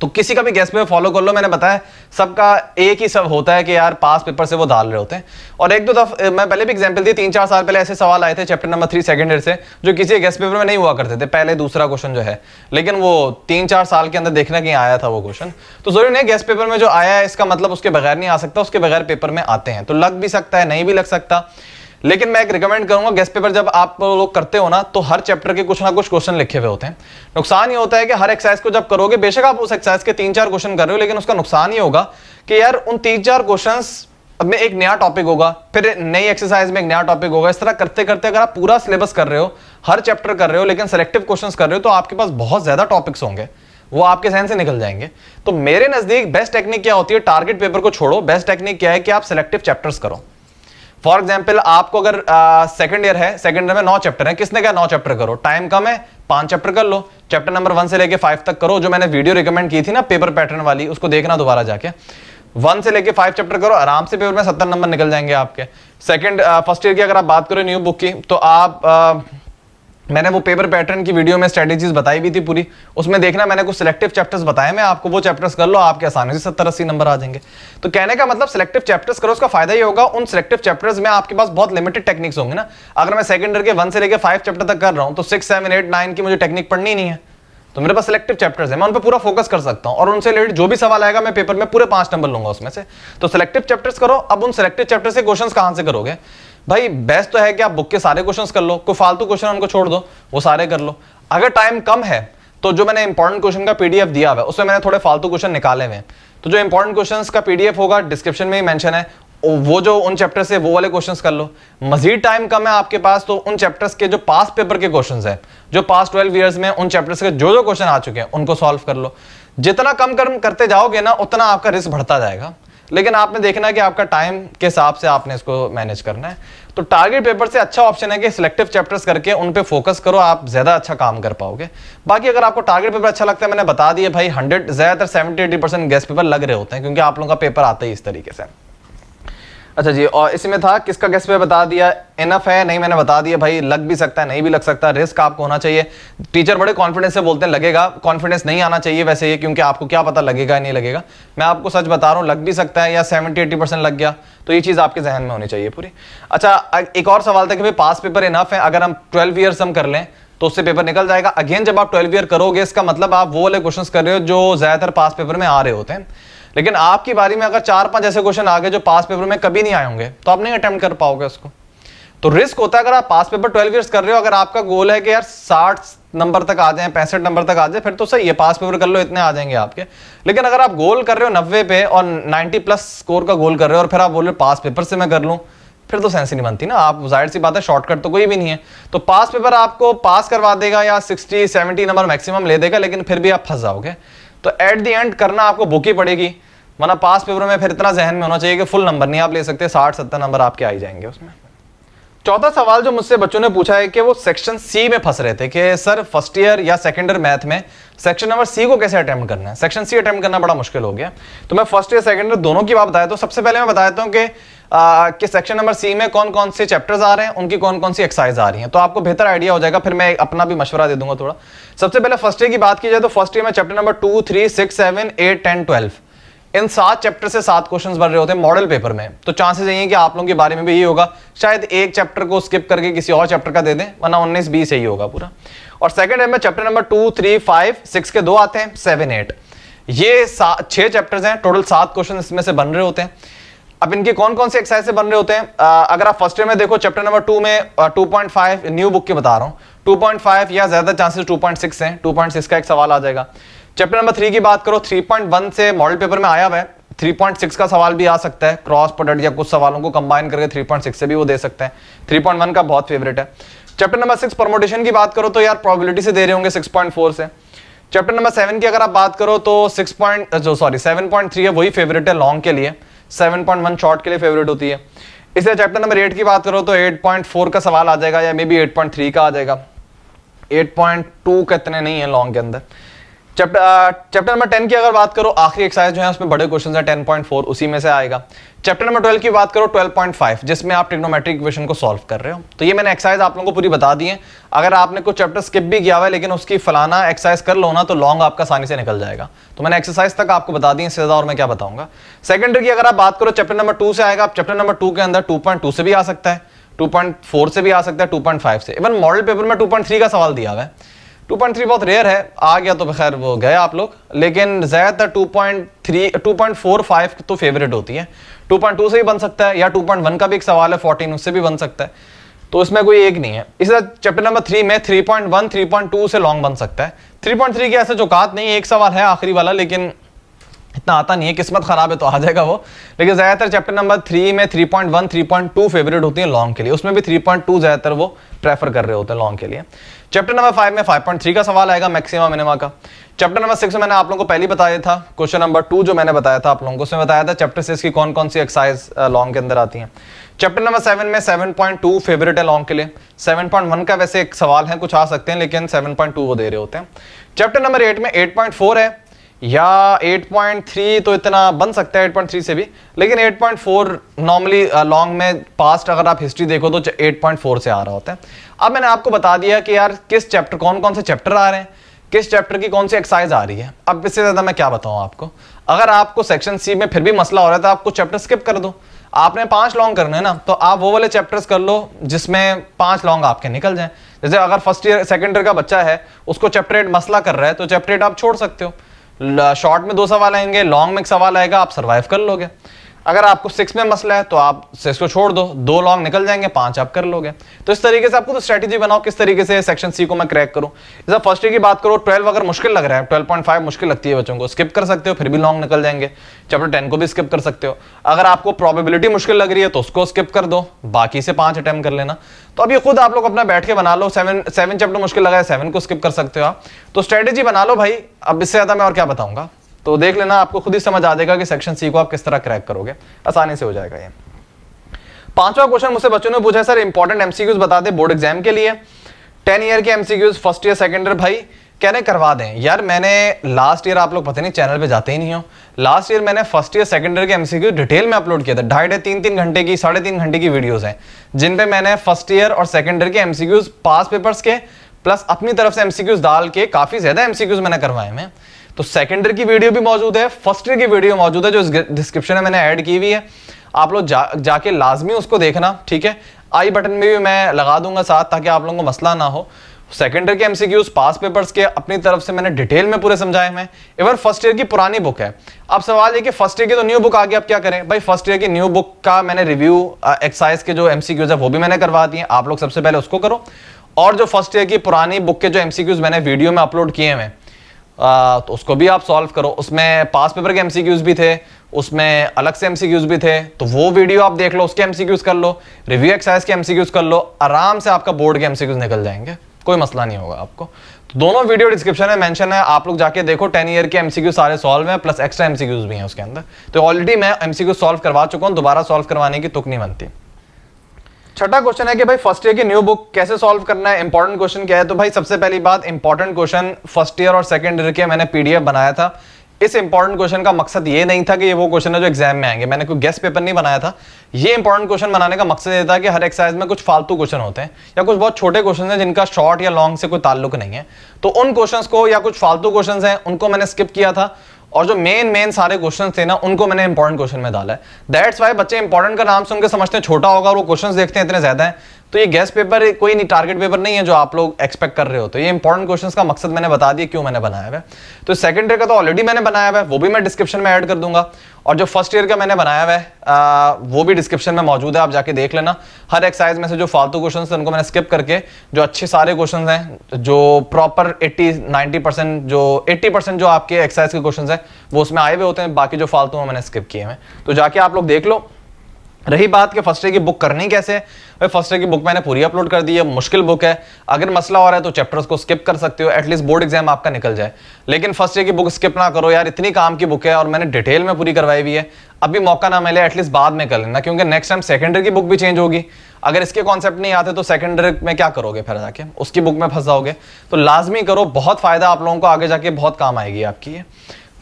तो किसी का भी गैस पेपर फॉलो कर लो मैंने बताया सबका एक ही सब होता है कि यार पास पेपर से वो डाल रहे होते हैं और एक दो दफ़ मैं पहले भी एग्जाम्पल दी तीन चार साल पहले ऐसे सवाल आए थे chapter number three second year से जो किसी गैस पेपर में नहीं हुआ करते थे पहले दूसरा क्वेश्चन जो है लेकिन वो तीन चार साल के अंदर देखना कहीं आया था वो क्वेश्चन तो जरूरी नहीं गैस पेपर में जो आया है इसका मतलब उसके बगैर नहीं आ सकता उसके बगैर पेपर में आते हैं तो लग भी सकता है नहीं भी लग सकता लेकिन मैं एक रिकमेंड करूंगा गेस्ट पेपर जब आप लोग करते हो ना तो हर चैप्टर के कुछ ना कुछ क्वेश्चन लिखे हुए होते हैं नुकसान ये होता है कि हर एक्सरसाइज को जब करोगे बेशक आप उस एक्सरसाइज के तीन चार क्वेश्चन कर रहे हो लेकिन उसका नुकसान ये होगा कि यार उन तीन चार क्वेश्चन में एक नया टॉपिक होगा फिर नई एक्सरसाइज में एक नया टॉपिक होगा इस तरह करते करते अगर आप पूरा सिलेबस कर रहे हो हर चैप्टर कर रहे हो लेकिन सेलेक्टिव क्वेश्चंस कर रहे हो तो आपके पास बहुत ज्यादा टॉपिक्स होंगे वो आपके सहन से निकल जाएंगे तो मेरे नजदीक बेस्ट टेक्निक क्या होती है टारगेट पेपर को छोड़ो बेस्ट टेक्निक क्या है कि आप सेलेक्टिव चैप्टर्स करो फॉर एग्जाम्पल आपको अगर सेकंड ईयर है सेकंड ईयर में नौ चैप्टर है किसने कहा नौ चैप्टर करो टाइम कम है पांच चैप्टर कर लो चैप्टर नंबर वन से लेके फाइव तक करो जो मैंने वीडियो रिकमेंड की थी ना पेपर पैटर्न वाली उसको देखना दोबारा जाके वन से लेके फाइव चैप्टर करो आराम से पेपर में सत्तर नंबर निकल जाएंगे आपके सेकंड फर्स्ट ईयर की अगर आप बात करो न्यू बुक की तो आप uh, मैंने वो पेपर पैटर्न की वीडियो में स्ट्रेटेजीज बताई भी थी पूरी उसमें देखना मैंने कुछ सिलेक्टिव चैप्टर्स बताए मैं आपको वो चैप्टर्स कर लो आपके आसानी से सत्तर अस्सी नंबर आ जाएंगे तो कहने का मतलब सिलेक्टिव चैप्टर्स करो उसका फायदा ये होगा उन सिलेक्टिव चैप्टर्स में आपके पास बहुत लिमिटेड टेक्निक्स होंगे ना अगर मैं सेकंड ईयर के वन से लेकर फाइव चैप्टर तक कर रहा हूँ तो सिक्स सेवन एट नाइन की मुझे टेक्निक पढ़नी नहीं है तो मेरे पास सिलेक्टिव चैप्टर्स है मैं उन पर पूरा फोकस कर सकता हूँ और उनसे रिलेटेड जो भी सवाल आएगा मैं पेपर में पूरे पांच नंबर लूंगा उसमें से तो सिलेक्टिव चैप्टर्स करो अब उन सिलेक्टिव चैप्टर से क्वेश्चन कहाँ से करोगे भाई बेस्ट तो है कि आप बुक के सारे क्वेश्चन कर लो कोई फालतू क्वेश्चन उनको छोड़ दो वो सारे कर लो अगर टाइम कम है तो जो मैंने इंपॉर्टेंट क्वेश्चन का पीडीएफ दिया हुआ है उसमें मैंने थोड़े फालतू क्वेश्चन निकाले हुए हैं तो जो इंपॉर्टेंट क्वेश्चंस का पीडीएफ होगा डिस्क्रिप्शन में ही मेंशन है वो जो उन चैप्टर से वो वाले क्वेश्चंस कर लो मजीद टाइम कम है आपके पास तो उन चैप्टर्स के जो पास पेपर के क्वेश्चंस हैं जो पास ट्वेल्व ईयर्स में उन चैप्टर्स के जो जो क्वेश्चन आ चुके हैं उनको सॉल्व कर लो जितना कम कर्म करते जाओगे ना उतना आपका रिस्क बढ़ता जाएगा लेकिन आपने देखना है कि आपका टाइम के हिसाब से आपने इसको मैनेज करना है तो टारगेट पेपर से अच्छा ऑप्शन है कि सिलेक्टिव चैप्टर्स करके उन पे फोकस करो आप ज़्यादा अच्छा काम कर पाओगे बाकी अगर आपको टारगेट पेपर अच्छा लगता है मैंने बता दिया भाई हंड्रेड ज़्यादातर seventy eighty percent guess paper लग रहे होते हैं क्योंकि आप लोगों का पेपर आता ही इस तरीके से अच्छा जी और इसी में था किसका गेस्ट पे बता दिया इनफ है नहीं मैंने बता दिया भाई लग भी सकता है नहीं भी लग सकता रिस्क आपको होना चाहिए टीचर बड़े कॉन्फिडेंस से बोलते हैं लगेगा कॉन्फिडेंस नहीं आना चाहिए वैसे ये क्योंकि आपको क्या पता लगेगा नहीं लगेगा मैं आपको सच बता रहा हूँ लग भी सकता है या सेवेंटी एट्टी परसेंट लग गया तो ये चीज़ आपके जहन में होनी चाहिए पूरी अच्छा एक और सवाल था कि भाई पास पेपर इनफ है अगर हम ट्वेल्व ईयर्स हम कर लें तो उससे पेपर निकल जाएगा अगेन जब आप ट्वेल्व ईयर करोगे इसका मतलब आप वो वाले क्वेश्चन कर रहे हो जो ज़्यादातर पास पेपर में आ रहे होते हैं लेकिन आपकी बारी में अगर चार पांच ऐसे क्वेश्चन आ गए जो पास पेपर में कभी नहीं आए होंगे तो आप नहीं अटेम्प्ट कर पाओगे उसको तो रिस्क होता है अगर आप पास पेपर ट्वेल्व ईयर्स कर रहे हो अगर आपका गोल है कि यार साठ नंबर तक आ जाए पैंसठ नंबर तक आ जाए फिर तो सही है पास पेपर कर लो इतने आ जाएंगे आपके लेकिन अगर आप गोल कर रहे हो नब्बे पे और नाइन्टी प्लस स्कोर का गोल कर रहे हो और फिर आप बोल रहे हो पास पेपर से मैं कर लूँ फिर तो सेंस नहीं बनती ना आप जाहिर सी बात है शॉर्टकट तो कोई भी नहीं है तो पास पेपर आपको पास करवा देगा या सिक्सटी सेवेंटी नंबर मैक्सिमम ले देगा लेकिन फिर भी आप फंस जाओगे तो एट दी एंड करना आपको बुक ही पड़ेगी वरना पास पेपर में फिर इतना जहन में होना चाहिए कि फुल नंबर नहीं आप ले सकते साठ सत्तर नंबर आपके आ जाएंगे उसमें चौथा सवाल जो मुझसे बच्चों ने पूछा है कि वो सेक्शन सी में फंस रहे थे कि सर फर्स्ट ईयर या सेकेंड ईयर मैथ में सेक्शन नंबर सी को कैसे अटैम्प्ट करना है सेक्शन सी अटैम्प्ट करना बड़ा मुश्किल हो गया तो मैं फर्स्ट ईयर सेकेंड ईयर दोनों की बात बताया तो सबसे पहले मैं बता देता हूँ कि कि सेक्शन नंबर सी में कौन कौन से चैप्टर्स आ रहे हैं उनकी कौन कौन सी एक्सरसाइज आ रही हैं तो आपको बेहतर आइडिया हो जाएगा फिर मैं अपना भी मशवरा दे दूंगा थोड़ा सबसे पहले फर्स्ट ईयर की बात की जाए तो फर्स्ट ईयर में chapter number two three six seven eight ten twelve इन सात चैप्टर से सात क्वेश्चंस बन रहे होते हैं मॉडल पेपर में तो चांसेस यही है कि आप लोगों के बारे में भी यही होगा शायद एक चैप्टर को स्किप करके किसी और चैप्टर का दे दें वरना उन्नीस बीस यही होगा पूरा और सेकंड है chapter number two three five six के दो आते हैं सेवन एट ये छह चैप्टर्स हैं टोटल सात क्वेश्चन इसमें से बन रहे होते हैं अब इनके कौन कौन से एक्सरसाइज से बन रहे होते हैं आ, अगर आप फर्स्ट ईयर में देखो चैप्टर नंबर टू में two point five new book के बता रहा हूँ टू पॉइंट फाइव या ज्यादा चांसेस टू पॉइंट सिक्स है टू पॉइंट सिक्स का एक सवाल आ जाएगा चैप्टर नंबर थ्री की बात करो 3.1 से मॉडल पेपर में आया हुआ है 3.6 का सवाल भी आ सकता है क्रॉस प्रोडक्ट या कुछ सवालों को कंबाइन करके 3.6 से भी वो दे सकते हैं 3.1 का बहुत फेवरेट है चैप्टर नंबर सिक्स प्रमोटेशन की बात करो तो यार प्रोबेबिलिटी से दे रहे होंगे 6.4 से चैप्टर नंबर सेवन की अगर आप बात करो तो सिक्स पॉइंट जो सॉरी सेवन पॉइंट थ्री है वही फेवरेट है लॉन्ग के लिए सेवन पॉइंट वन शॉर्ट के लिए फेवरेट होती है इसलिए चैप्टर नंबर एट की बात करो तो एट पॉइंट फोर का सवाल आ जाएगा या maybe eight point three का आ जाएगा एट पॉइंट टू कितने नहीं है लॉन्ग के अंदर चैप्टर नंबर टेन की अगर बात करो आखिरी एक्सरसाइज जो है उसमें बड़े क्वेश्चन है टेन पॉइंट फोर उसी में से आएगा चैप्टर नंबर ट्वेल्व की बात करो ट्वेल्व पॉइंट फाइव जिसमें आप टिग्नोमेट्रिक क्वेश्चन को सॉल्व कर रहे हो तो ये मैंने एक्सरसाइज आप लोगों को पूरी बता दी है अगर आपने कुछ चैप्टर स्किप भी किया हुआ लेकिन उसकी फलाना एक्सरसाइज कर लो ना तो लॉन्ग आपका आसानी से निकल जाएगा तो मैंने एक्सरसाइज तक आपको बता दी इससे और मैं क्या बताऊंगा सेकेंडरी की अगर आप बात करो चैप्टर नंबर टू से आएगा आप चैप्टर नंबर टू के अंदर टू से भी आ सकता है टू से भी आ सकता है टू से इवन मॉडल पेपर में टू का सवाल दिया हुआ है 2.3 बहुत रेयर है आ गया तो खैर वो गए आप लोग लेकिन ज़्यादातर 2.3 2.45 तो फेवरेट होती है 2.2 से भी बन सकता है या 2.1 का भी एक सवाल है 14 उससे भी बन सकता है तो इसमें कोई एक नहीं है इस चैप्टर नंबर थ्री में 3.1 3.2 से लॉन्ग बन सकता है 3.3 की ऐसे चौकात नहीं एक सवाल है आखिरी वाला लेकिन इतना आता नहीं है किस्मत खराब है तो आ जाएगा वो लेकिन ज़्यादातर चैप्टर नंबर थ्री में 3.1 3.2 फेवरेट होती है लॉन्ग के लिए उसमें भी 3.2 ज़्यादातर वो प्रेफर कर रहे होते हैं लॉन्ग के लिए चैप्टर नंबर फाइव में फाइव पॉइंट थ्री का सवाल आएगा मैक्सिमम मिनिमा का चैप्टर नंबर सिक्स में मैंने आप लोगों को पहले बताया था क्वेश्चन नंबर टू जो मैंने बताया था आप लोगों को उसमें बताया था चैप्टर सिक्स की कौन कौन सी एक्सरसाइज लॉन्ग uh, के अंदर आती हैं चैप्टर नंबर सेवन में सेवन पॉइंट टू फेवरेट है लॉन्ग के लिए सेवन पॉइंट वन का वैसे एक सवाल है कुछ आ सकते हैं लेकिन सेवन पॉइंट टू वो दे रहे होते हैं चैप्टर नंबर एट में एट पॉइंट फोर है या एट पॉइंट थ्री तो इतना बन सकता है एट पॉइंट थ्री से भी लेकिन eight point four normally long में पास्ट अगर आप हिस्ट्री देखो तो एट पॉइंट फोर से आ रहा होता है अब मैंने आपको बता दिया कि यार किस चैप्टर कौन कौन से चैप्टर आ रहे हैं किस चैप्टर की कौन सी एक्सरसाइज आ रही है अब इससे ज़्यादा मैं क्या बताऊँ आपको अगर आपको सेक्शन सी में फिर भी मसला हो रहा है तो आप कुछ चैप्टर स्किप कर दो आपने पांच लॉन्ग करने हैं ना तो आप वो वाले चैप्टर्स कर लो जिसमें पांच लॉन्ग आपके निकल जाएं जैसे अगर फर्स्ट ईयर सेकेंड ईयर का बच्चा है उसको चैप्टर एट मसला कर रहा है तो चैप्टर एट आप छोड़ सकते हो शॉर्ट में दो सवाल आएंगे लॉन्ग में एक सवाल आएगा आप सर्वाइव कर लोगे अगर आपको सिक्स में मसला है तो आप सिक्स को छोड़ दो दो लॉन्ग निकल जाएंगे पांच आप कर लोगे तो इस तरीके से आपको तो स्ट्रेटेजी बनाओ किस तरीके से सेक्शन सी को मैं क्रैक करूं जैसे फर्स्ट ईयर की बात करो ट्वेल्व अगर मुश्किल लग रहा है ट्वेल्व पॉइंट फाइव मुश्किल लगती है बच्चों को स्किप कर सकते हो फिर भी लॉन्ग निकल जाएंगे चैप्टर टेन को भी स्किप कर सकते हो अगर आपको प्रॉबेबिलिटी मुश्किल लग रही है तो उसको स्किप कर दो बाकी से पांच अटैम्प कर लेना तो अभी खुद आप लोग अपना बैठ के बना लो सेवन सेवन चैप्टर मुश्किल लगा है सेवन को स्किप कर सकते हो आप तो स्ट्रेटेजी बना लो भाई अब इससे ज्यादा मैं और क्या बताऊंगा तो देख लेना आपको खुद ही समझ आ जाएगा कि सेक्शन सी को आप किस तरह क्रैक करोगे आसानी से हो जाएगा ये पांचवा क्वेश्चन मुझसे बच्चों ने पूछा सर इंपॉर्टेंट एमसीक्यूज बता दे बोर्ड एग्जाम के लिए टेन ईयर के MCQs first year second year भाई कहने करवा दें यार मैंने लास्ट ईयर आप लोग पता नहीं चैनल पे जाते ही नहीं हो लास्ट ईयर मैंने फर्स्ट ईयर सेकंड ईयर के एमसीक्यू डिटेल में अपलोड किया था ढाई ढाई तीन तीन घंटे की साढ़े तीन घंटे की वीडियोस हैं जिन पे मैंने फर्स्ट ईयर और सेकंड ईयर के एमसीक्यूज पास पेपर्स के प्लस अपनी तरफ से एमसीक्यूज डाल के काफ़ी ज़्यादा एमसीक्यूज मैंने करवाए हैं तो सेकेंड ईयर की वीडियो भी मौजूद है फर्स्ट ईयर की वीडियो मौजूद है जो डिस्क्रिप्शन में मैंने ऐड की हुई है आप लोग जा जाके लाजमी उसको देखना ठीक है आई बटन में भी मैं लगा दूंगा साथ ताकि आप लोगों को मसला ना हो सेकेंड ईयर के एमसीक्यूज पास पेपर्स के अपनी तरफ से मैंने डिटेल में पूरे समझाए हैं इवन फर्स्ट ईयर की पुरानी बुक है अब सवाल ये कि फर्स्ट ईयर की तो न्यू बुक आ गई अब क्या करें भाई फर्स्ट ईयर की न्यू बुक का मैंने रिव्यू एक्सरसाइज के जो एमसीक्यूज है वो भी मैंने करवा दिए आप लोग सबसे पहले उसको करो और जो फर्स्ट ईयर की पुरानी बुक के जो एमसीक्यूज मैंने वीडियो में अपलोड किए हैं आ, तो उसको भी आप सॉल्व करो उसमें पास पेपर के एमसीक्यूज भी थे उसमें अलग से एमसीक्यूज भी थे तो वो वीडियो आप देख लो उसके एमसीक्यूज कर लो रिव्यू एक्सरसाइज के एमसीक्यूज कर लो आराम से आपका बोर्ड के एमसीक्यूज निकल जाएंगे कोई मसला नहीं होगा आपको तो दोनों वीडियो डिस्क्रिप्शन में मेंशन है आप लोग जाके देखो टेन ईयर के एमसीक्यू सारे सॉल्व हैं प्लस एक्स्ट्रा एमसीक्यूज भी हैं उसके अंदर तो ऑलरेडी मैं एमसीक्यू सॉल्व करवा चुका हूँ दोबारा सॉल्व करवाने की तुक नहीं बनती छठा क्वेश्चन है कि भाई फर्स्ट ईयर की न्यू बुक कैसे सॉल्व करना है इंपॉर्टेंट क्वेश्चन क्या है तो भाई सबसे पहली बात इंपॉर्टेंट क्वेश्चन फर्स्ट ईयर और सेकंड ईयर के मैंने पीडीएफ बनाया था इस इंपॉर्टेंट क्वेश्चन का मकसद ये नहीं था कि ये वो क्वेश्चन है जो एग्जाम में आएंगे मैंने कोई गेस्ट पेपर नहीं बनाया था ये इंपॉर्टेंट क्वेश्चन बनाने का मकसद ये था कि हर एक्सरसाइज में कुछ फालतू क्वेश्चन होते हैं या कुछ बहुत छोटे क्वेश्चन हैं जिनका शॉर्ट या लॉन्ग से कोई ताल्लुक नहीं है तो उन क्वेश्चन को या कुछ फालतू क्वेश्चन हैं उनको मैंने स्किप किया था और जो मेन मेन सारे क्वेश्चन थे ना उनको मैंने इंपॉर्टेंट क्वेश्चन में डाला है दैट्स वाई बच्चे इंपॉर्टेंट का नाम सुनकर समझते हैं छोटा होगा और वो क्वेश्चन देखते हैं इतने ज्यादा है तो ये गैस पेपर कोई नहीं टारगेट पेपर नहीं है जो आप लोग एक्सपेक्ट कर रहे हो तो ये इंपॉर्टेंट क्वेश्चंस का मकसद मैंने बता दिया क्यों मैंने बनाया हुआ है तो सेकंड ईयर का तो ऑलरेडी मैंने बनाया हुआ है वो भी मैं डिस्क्रिप्शन में ऐड कर दूंगा और जो फर्स्ट ईयर का मैंने बनाया हुआ है वो भी डिस्क्रिप्शन में मौजूद है आप जाके देख लेना हर एक्सरसाइज में से जो फालतू क्वेश्चन थे उनको मैंने स्किप करके जो अच्छे सारे क्वेश्चन हैं जो प्रॉपर एट्टी नाइनटी परसेंट जो एट्टी परसेंट जो आपके एक्सरसाइज के क्वेश्चन हैं वो उसमें आए हुए होते हैं बाकी जो फालतू हैं मैंने स्किप किए हैं तो जाके आप लोग देख लो रही बात कि फर्स्ट ईयर की बुक करनी कैसे भाई फर्स्ट ईयर की बुक मैंने पूरी अपलोड कर दी है मुश्किल बुक है अगर मसला हो रहा है तो चैप्टर्स को स्किप कर सकते हो एटलीस्ट बोर्ड एग्जाम आपका निकल जाए लेकिन फर्स्ट ईयर की बुक स्किप ना करो यार इतनी काम की बुक है और मैंने डिटेल में पूरी करवाई हुई है अभी मौका ना मिले एटलीस्ट बाद में कर लेना क्योंकि नेक्स्ट टाइम सेकेंडरी की बुक भी चेंज होगी अगर इसके कॉन्सेप्ट नहीं आते तो सेकेंडरी में क्या करोगे फिर जाके उसकी बुक में फंस जाओगे तो लाजमी करो बहुत फायदा आप लोगों को आगे जाके बहुत काम आएगी आपकी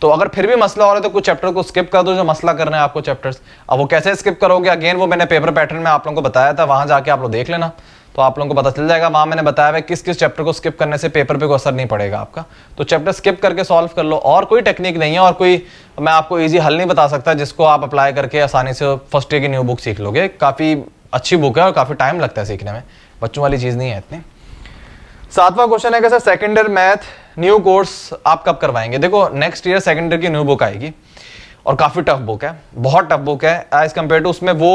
तो अगर फिर भी मसला हो रहा है तो कुछ चैप्टर को स्किप कर दो जो मसला करना है आपको चैप्टर्स अब वो कैसे स्किप करोगे अगेन वो मैंने पेपर पैटर्न में आप लोगों को बताया था वहां जाके आप लोग देख लेना तो आप लोगों को पता चल जाएगा वहां मैंने बताया है किस किस चैप्टर को स्किप करने से पेपर पे कोई असर नहीं पड़ेगा आपका तो चैप्टर स्किप करके सॉल्व कर लो और कोई टेक्निक नहीं है और कोई मैं आपको ईजी हल नहीं बता सकता जिसको आप अप्लाई करके आसानी से फर्स्ट ईयर की न्यू बुक सीख लोगे काफ़ी अच्छी बुक है और काफ़ी टाइम लगता है सीखने में बच्चों वाली चीज़ नहीं है इतनी सातवां क्वेश्चन है कि sir second math new course आप कब करवाएंगे देखो नेक्स्ट ईयर सेकेंड ईयर की न्यू बुक आएगी और काफ़ी टफ बुक है बहुत टफ बुक है एज़ कम्पेयर टू उसमें वो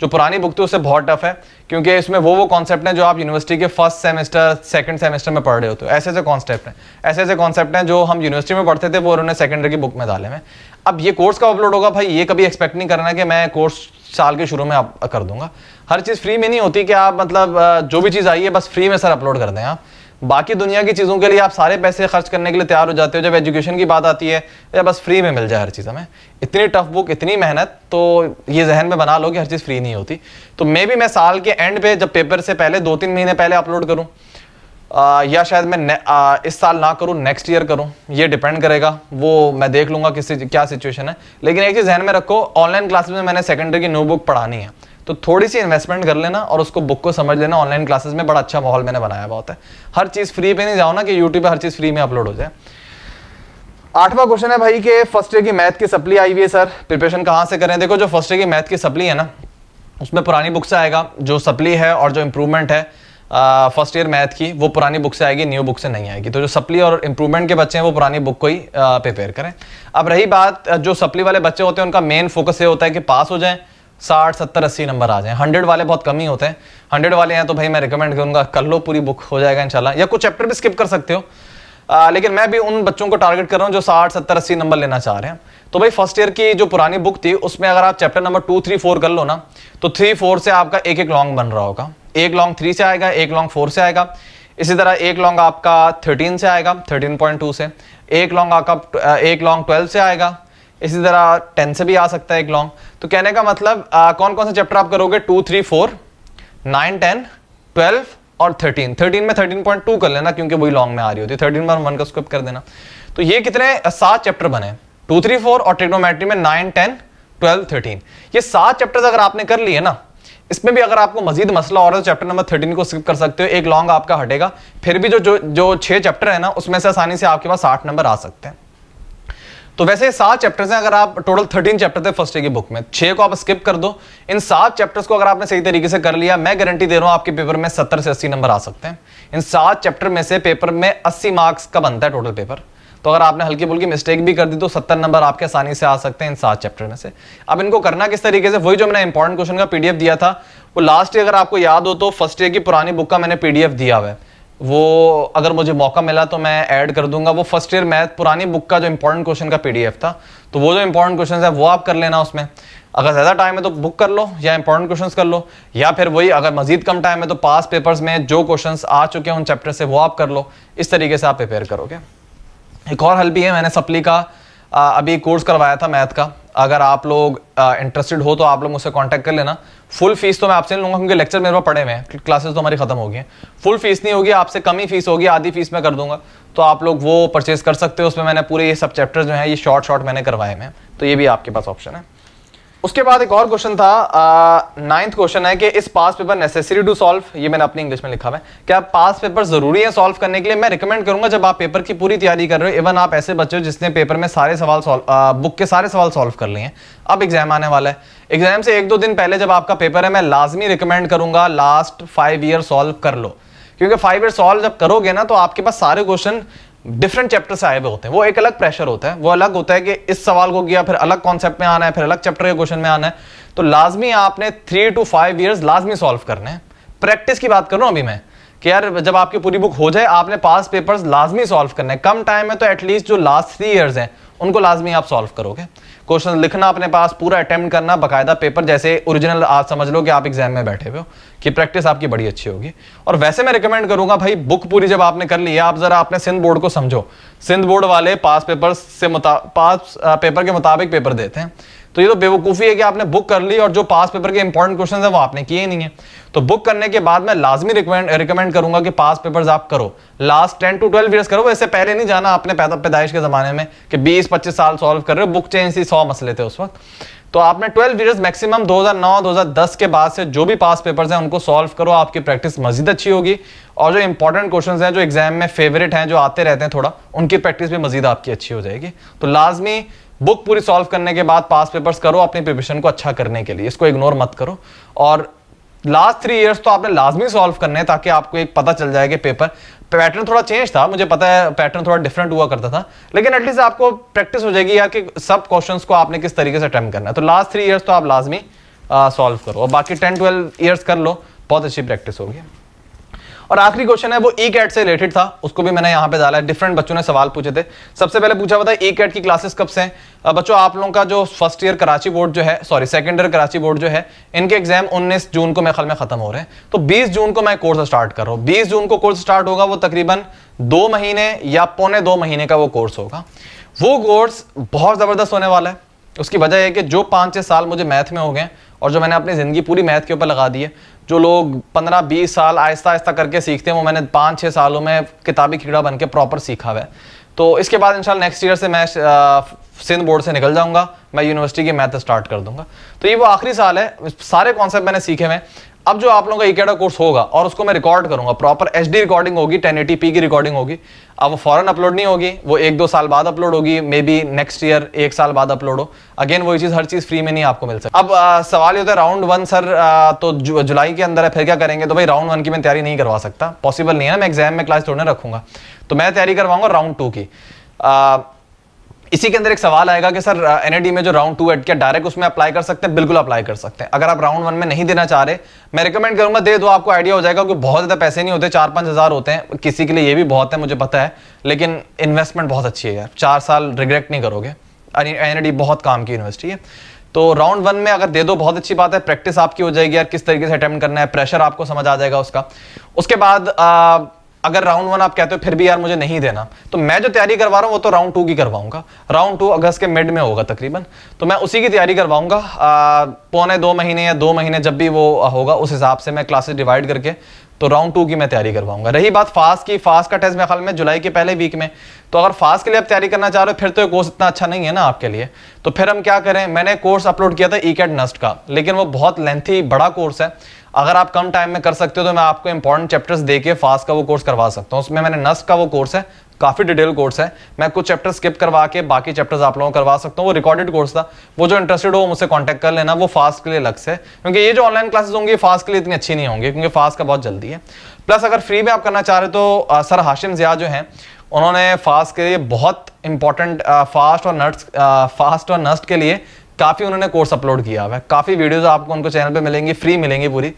जो पुरानी बुक थी उससे बहुत टफ है क्योंकि इसमें वो वो कॉन्सेप्ट हैं जो आप यूनिवर्सिटी के फर्स्ट सेमेस्टर सेकंड सेमेस्टर में पढ़ रहे होते हो ऐसे ऐसे कॉन्सेप्ट हैं ऐसे ऐसे कॉन्सेप्ट हैं जो हम यूनिवर्सिटी में पढ़ते थे वो उन्होंने सेकेंडरी की बुक में डाले में अब ये कोर्स का अपलोड होगा भाई ये कभी एक्सपेक्ट नहीं करना कि मैं कोर्स साल के शुरू में कर दूंगा हर चीज़ फ्री में नहीं होती कि आप मतलब जो भी चीज़ आई है बस फ्री में सर अपलोड कर दें आप हाँ। बाकी दुनिया की चीज़ों के लिए आप सारे पैसे खर्च करने के लिए तैयार हो जाते हो जब एजुकेशन की बात आती है या बस फ्री में मिल जाए हर चीज़ हमें इतनी टफ बुक इतनी मेहनत तो ये जहन में बना लो कि हर चीज़ फ्री नहीं होती तो मे भी मैं साल के एंड पे जब पेपर से पहले दो तीन महीने पहले अपलोड करूँ या शायद मैं आ, इस साल ना करूँ नेक्स्ट ईयर करूँ ये डिपेंड करेगा वो मैं देख लूँगा किस क्या सिचुएशन है लेकिन एक चीज़ जहन में रखो ऑनलाइन क्लासेस में मैंने सेकेंडरी की नोट बुक पढ़ानी है तो थोड़ी सी इन्वेस्टमेंट कर लेना और उसको बुक को समझ लेना ऑनलाइन क्लासेस में बड़ा अच्छा माहौल मैंने बनाया बहुत है हर चीज़ फ्री पे नहीं जाओ ना कि यूट्यूब पर हर चीज़ फ्री में अपलोड हो जाए आठवां क्वेश्चन है भाई के फर्स्ट ईयर की मैथ की सप्ली आई हुई है सर प्रिपरेशन कहाँ से करें देखो जो फर्स्ट ईयर की मैथ की सप्ली है ना उसमें पुरानी बुक से आएगा जो सप्ली है और जो इम्प्रूवमेंट है फर्स्ट ईयर मैथ की वो पुरानी बुक से आएगी न्यू बुक से नहीं आएगी तो जो सप्ली और इम्प्रूवमेंट के बच्चे हैं वो पुरानी बुक को ही प्रिपेयर करें अब रही बात जो सप्ली वाले बच्चे होते हैं उनका मेन फोकस ये होता है कि पास हो जाएं साठ सत्तर अस्सी नंबर आ जाए हंड्रेड वाले बहुत कम ही होते हैं हंड्रेड वाले हैं तो भाई मैं रिकमेंड करूंगा कर लो पूरी बुक हो जाएगा इंशाल्लाह या कुछ चैप्टर भी स्किप कर सकते हो आ, लेकिन मैं भी उन बच्चों को टारगेट कर रहा हूँ जो साठ सत्तर अस्सी नंबर लेना चाह रहे हैं तो भाई फर्स्ट ईयर की जो पुरानी बुक थी उसमें अगर आप chapter number two three four कर लो ना तो थ्री फोर से आपका एक एक लॉन्ग बन रहा होगा एक लॉन्ग थ्री से आएगा एक लॉन्ग फोर से आएगा इसी तरह एक लॉन्ग आपका थर्टीन से आएगा थर्टीन पॉइंट टू से एक लॉन्ग आपका एक लॉन्ग ट्वेल्व से आएगा इसी तरह टेन से भी आ सकता है एक लॉन्ग तो कहने का मतलब आ, कौन कौन सा चैप्टर आप करोगे two three four nine ten twelve और थर्टीन थर्टीन में थर्टीन पॉइंट टू कर लेना क्योंकि वही लॉन्ग में आ रही होती है थर्टीन वन का स्क्विप कर देना तो ये कितने सात चैप्टर बने टू थ्री फोर और ट्रिग्नोमेट्री में नाइन टेन ट्वेल्व थर्टीन ये सात चैप्टर अगर आपने कर लिए ना इसमें भी अगर आपको मजीद मसला और चैप्टर नंबर थर्टीन को स्किप कर सकते हो एक लॉन्ग आपका हटेगा फिर भी जो जो जो चैप्टर है ना उसमें से आसानी से आपके पास साठ नंबर आ सकते हैं तो वैसे सात चैप्टर्स हैं अगर आप टोटल थर्टीन चैप्टर थे फर्स्ट ईयर की बुक में छे को आप स्किप कर दो इन सात चैप्टर्स को अगर आपने सही तरीके से कर लिया मैं गारंटी दे रहा हूं आपके पेपर में सत्तर से अस्सी नंबर आ सकते हैं इन सात चैप्टर में से पेपर में अस्सी मार्क्स का बनता है टोटल पेपर तो अगर आपने हल्की फुल्की मिस्टेक भी कर दी तो सत्तर नंबर आपके आसानी से आ सकते हैं इन सात चैप्टर में से अब इनको करना किस तरीके से वही जो मैंने इंपॉर्टेंट क्वेश्चन का पीडीएफ दिया था वो लास्ट ईयर अगर आपको याद हो तो फर्स्ट ईयर की पुरानी बुक का मैंने पीडीएफ दिया हुआ है वो अगर मुझे मौका मिला तो मैं ऐड कर दूंगा वो फर्स्ट ईयर मैथ पुरानी बुक का जो इंपॉर्टेंट क्वेश्चन का पीडीएफ था तो वो जो इंपॉर्टेंट क्वेश्चन है वो आप कर लेना उसमें अगर ज़्यादा टाइम है तो बुक कर लो या इंपॉर्टेंट क्वेश्चंस कर लो या फिर वही अगर मजीद कम टाइम है तो पास पेपर्स में जो क्वेश्चंस आ चुके हैं उन चैप्टर से वो आप कर लो इस तरीके से आप प्रिपेयर करोगे एक और हल भी है मैंने सप्ली का अभी कोर्स करवाया था मैथ का अगर आप लोग इंटरेस्टेड हो तो आप लोग मुझसे कांटेक्ट कर लेना फुल फीस तो मैं आपसे नहीं लूँगा क्योंकि लेक्चर मेरे पास पड़े हुए हैं क्लासेस तो हमारी खत्म हो गई हैं फुल फीस नहीं होगी आपसे कम ही फीस होगी आधी फीस मैं कर दूंगा तो आप लोग वो परचेज कर सकते हो उसमें मैंने पूरे ये सब चैप्टर जो हैं ये शॉर्ट शॉर्ट मैंने करवाए हैं तो ये भी आपके पास ऑप्शन है उसके बाद एक और क्वेश्चन था नाइन्थ क्वेश्चन है कि इस past paper necessary to solve ये मैंने अपनी इंग्लिश में लिखा हुआ है क्या पास पेपर जरूरी है सॉल्व करने के लिए मैं रिकमेंड करूंगा जब आप पेपर की पूरी तैयारी कर रहे हो इवन आप ऐसे बच्चे हो जिसने पेपर में सारे सवाल सॉल्व बुक के सारे सवाल सॉल्व कर लिए हैं अब एग्जाम आने वाला है एग्जाम से एक दो दिन पहले जब आपका पेपर है मैं लाजमी रिकमेंड करूंगा लास्ट फाइव ईयर सॉल्व कर लो क्योंकि फाइव ईयर सॉल्व जब करोगे ना तो आपके पास सारे क्वेश्चन डिफरेंट से आए हुए होते हैं वो एक अलग प्रेशर होता है वो अलग होता है कि इस सवाल को किया फिर अलग कॉन्सेप्ट में आना है फिर अलग चैप्टर के क्वेश्चन में आना है तो लाजमी आपने थ्री टू फाइव ईयर्स लाजमी सॉल्व करने हैं प्रैक्टिस की बात कर रहा हूँ अभी मैं कि यार जब आपकी पूरी बुक हो जाए आपने पास पेपर्स लाजमी सॉल्व करने हैं कम टाइम है तो एटलीस्ट जो लास्ट थ्री ईयर्स हैं उनको लाजमी आप सॉल्व करोगे क्वेश्चन लिखना अपने पास पूरा अटेम्प्ट करना बाकायदा पेपर जैसे ओरिजिनल आज समझ लो कि आप एग्जाम में बैठे हुए हो कि प्रैक्टिस आपकी बड़ी अच्छी होगी और वैसे मैं रिकमेंड करूंगा भाई बुक पूरी जब आपने कर ली है आप जरा आपने सिंध बोर्ड को समझो सिंध बोर्ड वाले पास पेपर से पास पेपर के मुताबिक पेपर देते हैं तो ये तो बेवकूफ़ी है कि आपने बुक कर ली और जो पास पेपर के इंपॉर्टेंट क्वेश्चन है वो आपने किए नहीं है तो बुक करने के बाद मैं लाजमी रिकमेंड करूंगा कि पास पेपर्स आप करो last ten to twelve years करो इससे पहले नहीं जाना आपने पैदा पैदाइश के ज़माने में कि बीस पच्चीस साल सॉल्व कर रहे हो बुक चेंज थी सौ मसले थे उस वक्त तो आपने 12 ईयर्स मैक्सिमम 2009 2010 के बाद से जो भी पास पेपर्स हैं उनको सॉल्व करो आपकी प्रैक्टिस मजीद अच्छी होगी और जो इंपॉर्टेंट क्वेश्चंस हैं जो एग्जाम में फेवरेट हैं जो आते रहते हैं थोड़ा उनकी प्रैक्टिस भी मजीद आपकी अच्छी हो जाएगी तो लाजमी बुक पूरी सॉल्व करने के बाद पास पेपर्स करो अपनी प्रिपरेशन को अच्छा करने के लिए इसको इग्नोर मत करो और लास्ट थ्री इयर्स तो आपने लाजमी सॉल्व करने हैं ताकि आपको एक पता चल जाए कि पेपर पैटर्न थोड़ा चेंज था मुझे पता है पैटर्न थोड़ा डिफरेंट हुआ करता था लेकिन एटलीस्ट आपको प्रैक्टिस हो जाएगी यार कि सब क्वेश्चंस को आपने किस तरीके से अटैम्प करना है तो लास्ट थ्री ईयर्स तो आप लाजमी सॉल्व करो और बाकी टेन ट्वेल्व ईयर्स कर लो बहुत अच्छी प्रैक्टिस होगी और आखिरी क्वेश्चन है वो ई कैट से रिलेटेड था उसको भी मैंने यहाँ पे डाला है डिफरेंट बच्चों ने सवाल पूछे थे सबसे पहले पूछा हुआ था ई कैट की क्लासेस कब से हैं बच्चों आप लोगों का जो फर्स्ट ईयर कराची बोर्ड जो है sorry second year Karachi board जो है इनके एग्जाम उन्नीस जून को मेरे ख्याल में खत्म हो रहे हैं तो बीस जून को मैं कोर्स स्टार्ट कर रहा हूँ बीस जून को कोर्स स्टार्ट होगा वो तकरीबन दो महीने या पौने दो महीने का वो कोर्स होगा वो कोर्स बहुत ज़बरदस्त होने वाला है उसकी वजह यह कि जो पाँच छः साल मुझे मैथ में हो गए और जो मैंने अपनी ज़िंदगी पूरी मैथ के ऊपर लगा दी है जो लोग पंद्रह बीस साल आहिस्ता आहिस्ता करके सीखते हैं वो मैंने पाँच छः सालों में किताबी कीड़ा बन के प्रॉपर सीखा हुआ है तो इसके बाद इन नेक्स्ट ईयर से मैं सिंध बोर्ड से निकल जाऊंगा मैं यूनिवर्सिटी की मैथ स्टार्ट कर दूंगा तो ये वो आखिरी साल है सारे कॉन्सेप्ट मैंने सीखे हुए हैं अब जो आप लोगों का इकेडा कोर्स होगा और उसको मैं रिकॉर्ड करूंगा प्रॉपर एच रिकॉर्डिंग होगी टेन की रिकॉर्डिंग होगी अब वो फॉरन अपलोड नहीं होगी वो एक दो साल बाद अपलोड होगी मे बी नेक्स्ट ईयर एक साल बाद अपलोड हो अगेन वही चीज़ हर चीज़ फ्री में नहीं आपको मिल सकती अब आ, सवाल ये होता है राउंड वन सर आ, तो जु, जुलाई के अंदर है फिर क्या करेंगे तो भाई राउंड वन की मैं तैयारी नहीं करवा सकता पॉसिबल नहीं है ना मैं एग्जाम में क्लास थोड़ी ना रखूंगा तो मैं तैयारी करवाऊंगा राउंड टू की इसी के अंदर एक सवाल आएगा कि सर एनएडी में जो राउंड टू एड किया डायरेक्ट उसमें अप्लाई कर सकते हैं बिल्कुल अप्लाई कर सकते हैं अगर आप राउंड वन में नहीं देना चाह रहे मैं रिकमेंड करूंगा दे दो आपको आइडिया हो जाएगा क्योंकि बहुत ज़्यादा पैसे नहीं होते चार पाँच हज़ार होते हैं किसी के लिए ये भी बहुत है मुझे पता है लेकिन इन्वेस्टमेंट बहुत अच्छी है यार चार साल रिग्रेट नहीं करोगे एन बहुत काम की यूनिवर्सिटी है तो राउंड वन में अगर दे दो बहुत अच्छी बात है प्रैक्टिस आपकी हो जाएगी यार किस तरीके से अटेम्प्ट करना है प्रेशर आपको समझ आ जाएगा उसका उसके बाद अगर राउंड वन आप कहते हो फिर भी यार मुझे नहीं देना तो मैं जो तैयारी करवा रहा हूँ वो तो राउंड टू की करवाऊंगा राउंड टू अगस्त के मिड में होगा तकरीबन तो मैं उसी की तैयारी करवाऊंगा पौने दो महीने या दो महीने जब भी वो होगा उस हिसाब से मैं क्लासेस डिवाइड करके तो राउंड टू की मैं तैयारी करवाऊंगा रही बात फास्ट की फास्ट का टेस्ट मेरे ख्याल में जुलाई के पहले वीक में तो अगर फास्ट के लिए आप तैयारी करना चाह रहे हो फिर तो ये कोर्स इतना अच्छा नहीं है ना आपके लिए तो फिर हम क्या करें मैंने कोर्स अपलोड किया था ई कैट नस्ट का लेकिन वो बहुत लेंथी बड़ा कोर्स है अगर आप कम टाइम में कर सकते हो तो मैं आपको इंपॉर्टेंट चैप्टर्स देके फास्ट का वो कोर्स करवा सकता हूँ उसमें मैंने नस का वो कोर्स है काफ़ी डिटेल कोर्स है मैं कुछ चैप्टर स्किप करवा के बाकी चैप्टर्स आप लोगों को करवा सकता हूँ वो रिकॉर्डेड कोर्स था वो जो इंटरेस्टेड हो मुझसे कॉन्टैक्ट कर लेना वो फास्ट के लिए अलग से क्योंकि ये जो ऑनलाइन क्लासेस होंगी फास्ट के लिए इतनी अच्छी नहीं होंगी क्योंकि फास्ट का बहुत जल्दी है प्लस अगर फ्री में आप करना चाह रहे तो सर हाशिम जिया जो हैं उन्होंने फास्ट के लिए बहुत इंपॉर्टेंट फास्ट और नट्स फास्ट और नस्ट के लिए काफ़ी उन्होंने कोर्स अपलोड किया हुआ है काफ़ी वीडियोस आपको उनके चैनल पे मिलेंगी फ्री मिलेंगी पूरी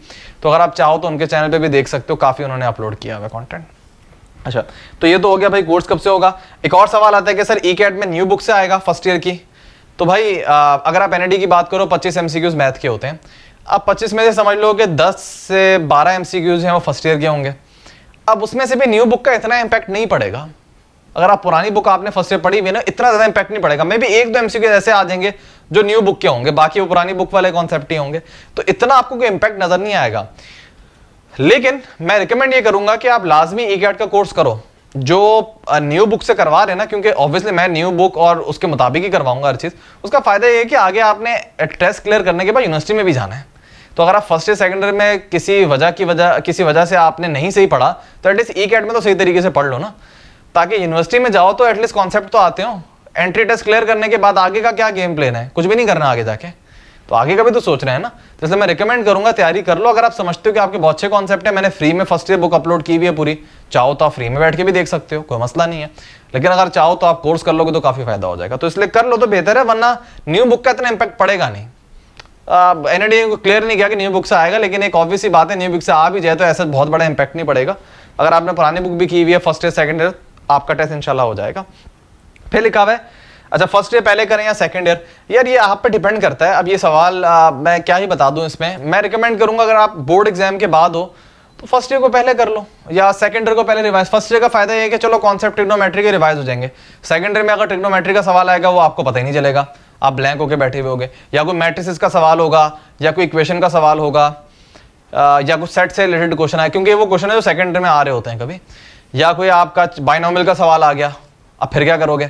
तो अगर आप चाहो तो उनके चैनल पे भी देख सकते हो काफ़ी उन्होंने अपलोड किया हुआ है कंटेंट अच्छा तो ये तो हो गया भाई कोर्स कब से होगा एक और सवाल आता है कि सर ई कैट में न्यू बुक से आएगा फर्स्ट ईयर की तो भाई आ, अगर आप एन e की बात करो पच्चीस एम मैथ के होते हैं अब पच्चीस में से समझ लो कि दस से बारह एम हैं वो फर्स्ट ईयर के होंगे अब उसमें से भी न्यू बुक का इतना इम्पैक्ट नहीं पड़ेगा अगर आप पुरानी बुक आपने फर्स्ट ईयर पढ़ी हुई ना इतना ज्यादा इंपैक्ट नहीं पड़ेगा मे भी एक दो एमसीक्यू ऐसे आ जाएंगे जो न्यू बुक के होंगे बाकी वो पुरानी बुक वाले कॉन्सेप्ट ही होंगे तो इतना आपको कोई इंपैक्ट नजर नहीं आएगा लेकिन मैं रिकमेंड ये करूंगा कि आप लाजमी ई e का कोर्स करो जो न्यू बुक से करवा रहे ना क्योंकि ऑब्वियसली मैं न्यू बुक और उसके मुताबिक ही करवाऊंगा हर चीज़ उसका फायदा ये है कि आगे आपने टेस्ट क्लियर करने के बाद यूनिवर्सिटी में भी जाना है तो अगर आप फर्स्ट ईयर सेकेंड ईयर में किसी वजह की वजह किसी वजह से आपने नहीं सही पढ़ा तो एटलीस्ट ई कैट में तो सही तरीके से पढ़ लो ना ताकि यूनिवर्सिटी में जाओ तो एटलीस्ट कॉन्सेप्ट तो आते हो एंट्री टेस्ट क्लियर करने के बाद आगे का क्या गेम प्लान है कुछ भी नहीं करना आगे जाके तो आगे का भी तो सोच रहे हैं ना जैसे तो मैं रिकमेंड करूंगा तैयारी कर लो अगर आप समझते हो कि आपके बहुत अच्छे कॉन्सेप्ट है मैंने फ्री में फर्स्ट ईयर बुक अपलोड की हुई है पूरी चाहो तो आप फ्री में बैठ के भी देख सकते हो कोई मसला नहीं है लेकिन अगर चाहो तो आप कोर्स कर लोगे तो काफी फायदा हो जाएगा तो इसलिए कर लो तो बेहतर है वरना न्यू बुक का इतना इंपैक्ट पड़ेगा नहीं एडी को क्लियर नहीं किया कि न्यू बुक से आएगा लेकिन एक ऑब्वियस ही बात है न्यू बुक से आ भी जाए तो ऐसा बहुत बड़ा इंपैक्ट नहीं पड़ेगा अगर आपने पुरानी बुक भी की हुई है फर्स्ट ईयर सेकंड ईयर आपका टेस्ट इंशाल्लाह हो जाएगा फिर लिखा हुआ है अच्छा फर्स्ट ईयर पहले करें या सेकंड ईयर यार ये आप पे डिपेंड करता है अब ये सवाल आ, मैं क्या ही बता दूं इसमें मैं रिकमेंड करूंगा अगर आप बोर्ड एग्जाम के बाद हो तो फर्स्ट ईयर को पहले कर लो या सेकंड ईयर को पहले रिवाइज फर्स्ट ईयर का फायदा ये है कि चलो कॉन्सेप्ट ट्रिग्नोमेट्री के रिवाइज हो जाएंगे सेकंड ईयर में अगर ट्रिग्नोमेट्री का सवाल आएगा वो आपको पता ही नहीं चलेगा आप ब्लैंक होकर बैठे हुए होगे या कोई मैट्रिसेस का सवाल होगा या कोई इक्वेशन का सवाल होगा या कुछ सेट से रिलेटेड क्वेश्चन आए क्योंकि वो क्वेश्चन है जो सेकंड ईयर में आ रहे होते हैं कभी या कोई आपका बाइनॉमिल का सवाल आ गया अब फिर क्या करोगे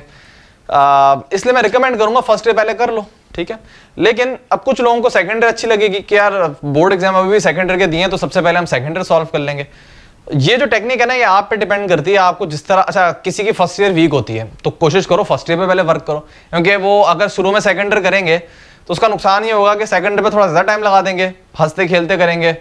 इसलिए मैं रिकमेंड करूंगा फर्स्ट ईयर पहले कर लो ठीक है लेकिन अब कुछ लोगों को सेकेंड ईयर अच्छी लगेगी कि यार बोर्ड एग्जाम अभी भी सेकेंड ईयर के दिए हैं तो सबसे पहले हम सेकेंड ईयर सॉल्व कर लेंगे ये जो टेक्निक है ना ये आप पे डिपेंड करती है आपको जिस तरह अच्छा किसी की फर्स्ट ईयर वीक होती है तो कोशिश करो फर्स्ट ईयर पे पहले वर्क करो क्योंकि वो अगर शुरू में सेकेंड ईयर करेंगे तो उसका नुकसान ये होगा कि सेकेंड ईयर पे थोड़ा ज़्यादा टाइम लगा देंगे हंसते खेलते करेंगे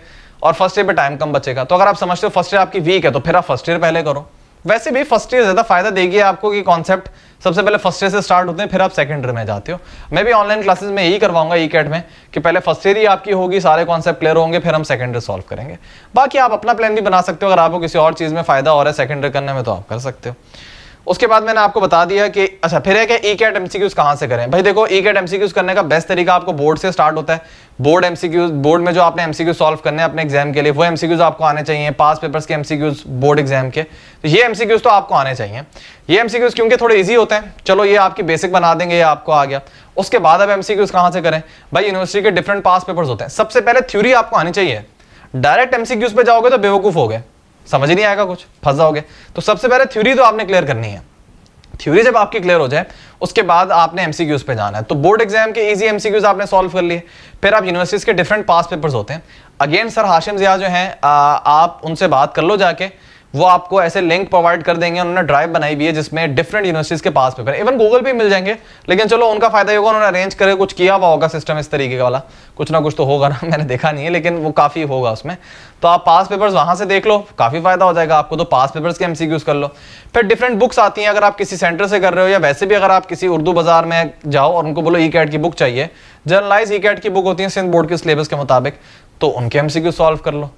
और फर्स्ट ईयर पे टाइम कम बचेगा तो अगर आप समझते हो फर्स्ट ईयर आपकी वीक है तो फिर आप फर्स्ट ईयर पहले करो वैसे भी फर्स्ट ईयर ज़्यादा फायदा देगी आपको कि कॉन्सेप्ट सबसे पहले फर्स्ट ईयर से स्टार्ट होते हैं फिर आप सेकंड ईयर में जाते हो मैं भी ऑनलाइन क्लासेस में यही करवाऊंगा ई e में कि पहले फर्स्ट ईयर ही आपकी होगी सारे कॉन्सेप्ट क्लियर होंगे फिर हम सेकंड ईयर सॉल्व करेंगे बाकी आप अपना प्लान भी बना सकते हो अगर आपको किसी और चीज़ में फायदा हो रहा है सेकंड ईयर करने में तो आप कर सकते हो उसके बाद मैंने आपको बता दिया कि अच्छा फिर है कि ई कैट एमसीक्यूज कहां से करें भाई देखो ई कैट एमसीक्यूज करने का बेस्ट तरीका आपको बोर्ड से स्टार्ट होता है बोर्ड एमसीक्यूज बोर्ड में जो आपने एमसीक्यू सॉल्व करने अपने एग्जाम के लिए वो एमसीक्यूज आपको आने चाहिए पास पेपर्स के एमसीक्यूज बोर्ड एग्जाम के तो ये एमसीक्यूज तो आपको आने चाहिए ये एमसीक्यूज क्योंकि थोड़े ईजी होते हैं चलो ये आपकी बेसिक बना देंगे ये आपको आ गया उसके बाद अब एमसीक्यूज कहां से करें भाई यूनिवर्सिटी के डिफरेंट पास पेपर्स होते हैं सबसे पहले थ्यूरी आपको आनी चाहिए डायरेक्ट एमसीक्यूज पे जाओगे तो बेवकूफ हो गए समझ नहीं आएगा कुछ फंस जाओगे तो सबसे पहले थ्योरी तो आपने क्लियर करनी है थ्योरी जब आपकी क्लियर हो जाए उसके बाद आपने एमसीक्यूज पे जाना है तो बोर्ड एग्जाम के इजी एमसीक्यूज आपने सॉल्व कर लिए फिर आप यूनिवर्सिटीज के डिफरेंट पास पेपर्स होते हैं अगेन सर हाशिम जिया जो हैं आप उनसे बात कर लो जाके वो आपको ऐसे लिंक प्रोवाइड कर देंगे उन्होंने ड्राइव बनाई हुई है जिसमें डिफरेंट यूनिवर्सिटीज के पास पेपर इवन गूगल पे मिल जाएंगे लेकिन चलो उनका फायदा होगा उन्होंने अरेंज करके कुछ किया हुआ होगा सिस्टम इस तरीके का वाला कुछ ना कुछ तो होगा ना मैंने देखा नहीं है लेकिन वो काफ़ी होगा उसमें तो आप पास पेपर्स वहां से देख लो काफ़ी फायदा हो जाएगा आपको तो पास पेपर्स के एमसीक्यूज कर लो फिर डिफरेंट बुक्स आती हैं अगर आप किसी सेंटर से कर रहे हो या वैसे भी अगर आप किसी उर्दू बाजार में जाओ और उनको बोलो ई e कैट की बुक चाहिए जर्नलाइज ई कैट की बुक होती है सिंध बोर्ड के सिलेबस के मुताबिक तो उनके एमसीक्यू सॉल्व कर लो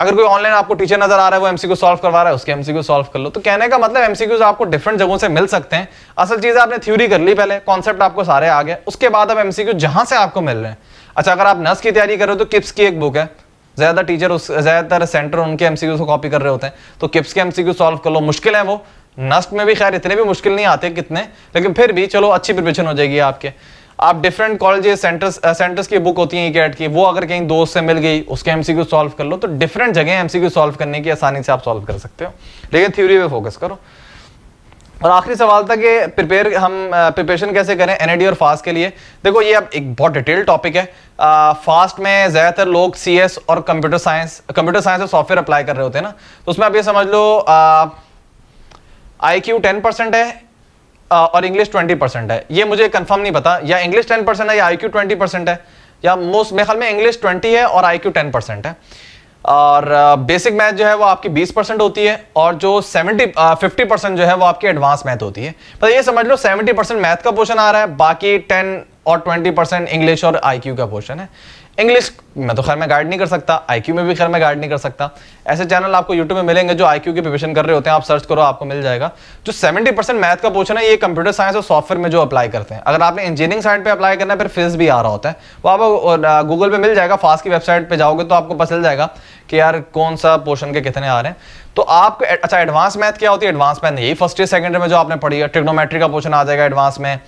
अगर कोई ऑनलाइन आपको टीचर नजर आ रहा है वो एमसीक्यू सॉल्व करवा रहा है उसके एमसीक्यू सॉल्व कर लो तो कहने का मतलब एमसीक्यूज आपको डिफरेंट जगहों से मिल सकते हैं असल चीज आपने थ्योरी कर ली पहले कॉन्सेप्ट आपको सारे आ गए उसके बाद अब एमसीक्यू जहां से आपको मिल रहे हैं अच्छा अगर आप नर्स की तैयारी करो तो किप्स की एक बुक है ज्यादा टीचर उस ज्यादातर सेंटर उनके एमसीक्यू को कॉपी कर रहे होते हैं तो किप्स के एमसीक्यू सॉल्व कर लो मुश्किल है वो नस्ट में भी खैर इतने भी मुश्किल नहीं आते कितने लेकिन फिर भी चलो अच्छी प्रिपरेशन हो जाएगी आपके आप डिफरेंट कॉलेजेस सेंटर्स सेंटर्स की बुक होती है कैट की वो अगर कहीं दोस्त से मिल गई उसके एमसीक्यू सॉल्व कर लो तो डिफरेंट जगह एमसीक्यू सॉल्व करने की आसानी से आप सॉल्व कर सकते हो लेकिन थ्योरी पे फोकस करो और आखिरी सवाल था कि प्रिपेयर हम प्रिपरेशन uh, कैसे करें एनएडी और फास्ट के लिए देखो ये अब एक बहुत डिटेल टॉपिक है आ, uh, फास्ट में ज़्यादातर लोग सीएस और कंप्यूटर साइंस कंप्यूटर साइंस और सॉफ्टवेयर अप्लाई कर रहे होते हैं ना तो उसमें आप ये समझ लो आई क्यू टेन परसेंट है और इंग्लिश 20 परसेंट है ये मुझे कंफर्म नहीं पता या इंग्लिश 10 परसेंट है या आई क्यू ट्वेंटी परसेंट है या मोस्ट मेरे ख्याल में इंग्लिश 20 है और आई क्यू टेन परसेंट है और बेसिक मैथ जो है वो आपकी 20 परसेंट होती है और जो 70 फिफ्टी परसेंट जो है वो आपकी एडवांस मैथ होती है पर ये समझ लो 70 परसेंट मैथ का पोर्शन आ रहा है बाकी 10 और 20 परसेंट इंग्लिश और आईक्यू का पोर्शन है इंग्लिश मैं तो खैर मैं गाइड नहीं कर सकता आई में भी खैर मैं गाइड नहीं कर सकता ऐसे चैनल आपको यूट्यूब में मिलेंगे जो क्यू की प्रिपरेशन कर रहे होते हैं आप सर्च करो आपको मिल जाएगा जो 70 परसेंट मैथ का पोर्शन है ये कंप्यूटर साइंस और सॉफ्टवेयर में जो अप्लाई करते हैं अगर आपने इंजीनियरिंग साइड पर अप्लाई करना है फिर फिजिक्स भी आ रहा होता है वो आप गूगल पर मिल जाएगा फास्ट की वेबसाइट पर जाओगे तो आपको पता चल जाएगा कि यार कौन सा पोर्शन के कितने आ रहे हैं तो आपको अच्छा एडवांस मैथ क्या होती है एडवांस मैथ यही फर्स्ट ईयर सेकंड ईयर में जो आपने पढ़ी है ट्रिग्नोमेट्री का पोर्शन आ जाएगा एडवांस में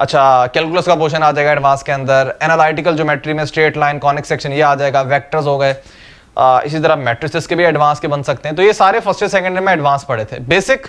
अच्छा कैलकुलस का पोर्शन आ जाएगा एडवांस के अंदर एनालिटिकल ज्योमेट्री में स्ट्रेट लाइन कॉनिक सेक्शन ये आ जाएगा वेक्टर्स हो गए इसी तरह मैट्रिसेस के भी एडवांस के बन सकते हैं तो ये सारे फर्स्ट ईयर सेकेंड में एडवांस पढ़े थे बेसिक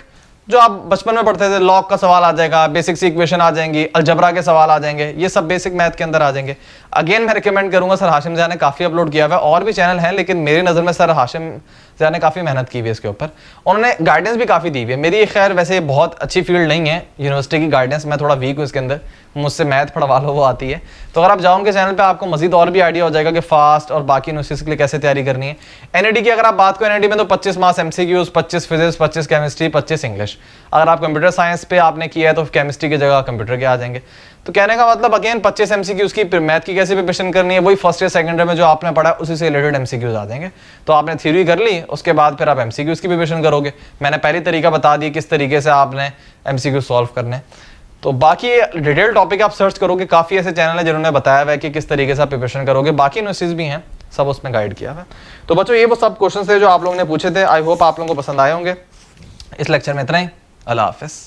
जो आप बचपन में पढ़ते थे लॉग का सवाल आ जाएगा बेसिक सी इक्वेशन आ जाएंगी अलजबरा के सवाल आ जाएंगे ये सब बेसिक मैथ के अंदर आ जाएंगे अगेन मैं रिकमेंड करूंगा सर हाशिम जहा ने काफ़ी अपलोड किया हुआ है और भी चैनल हैं लेकिन मेरी नज़र में सर हाशिम ज़रा ने काफ़ी मेहनत की हुई है इसके ऊपर उन्होंने गाइडेंस भी काफ़ी दी हुई है मेरी खैर वैसे बहुत अच्छी फील्ड नहीं है यूनिवर्सिटी की गाइडेंस मैं थोड़ा वीक हूँ इसके अंदर मुझसे मैथ पढ़वा लो वो आती है तो अगर आप जाओ उनके चैनल पर आपको मजीद और भी आइडिया हो जाएगा कि फास्ट और बाकी यूनिवर्सिटीज़ के लिए कैसे तैयारी करनी है एन की अगर आप बात करें एन में तो पच्चीस मार्स एम सी पच्चीस फिजिक्स पच्चीस केमिस्ट्री पच्चीस इंग्लिश अगर आप कंप्यूटर साइंस पे आपने किया है तो केमिस्ट्री की जगह कंप्यूटर के आ जाएंगे तो कहने का मतलब अगेन 25 एमसीक्यूज की मैथ की कैसे प्रिपरेशन करनी है वही फर्स्ट ईयर सेकंड ईयर में जो आपने पढ़ा उसी से रिलेटेड एमसीक्यूज आ देंगे तो आपने थ्योरी कर ली उसके बाद फिर आप एमसीक्यूज की प्रिपरेशन करोगे मैंने पहले तरीका बता दिया किस तरीके से आपने एमसीक्यू सॉल्व करने तो बाकी डिटेल टॉपिक आप सर्च करोगे काफ़ी ऐसे चैनल है जिन्होंने बताया हुआ है कि किस तरीके से आप प्रिपरेशन करोगे बाकी यूनिवर्सिटीज़ भी हैं सब उसमें गाइड किया है तो बच्चों ये वो सब क्वेश्चन थे जो आप लोगों ने पूछे थे आई होप आप लोगों को पसंद आए होंगे इस लेक्चर में इतना ही अल्लाह हाफिज़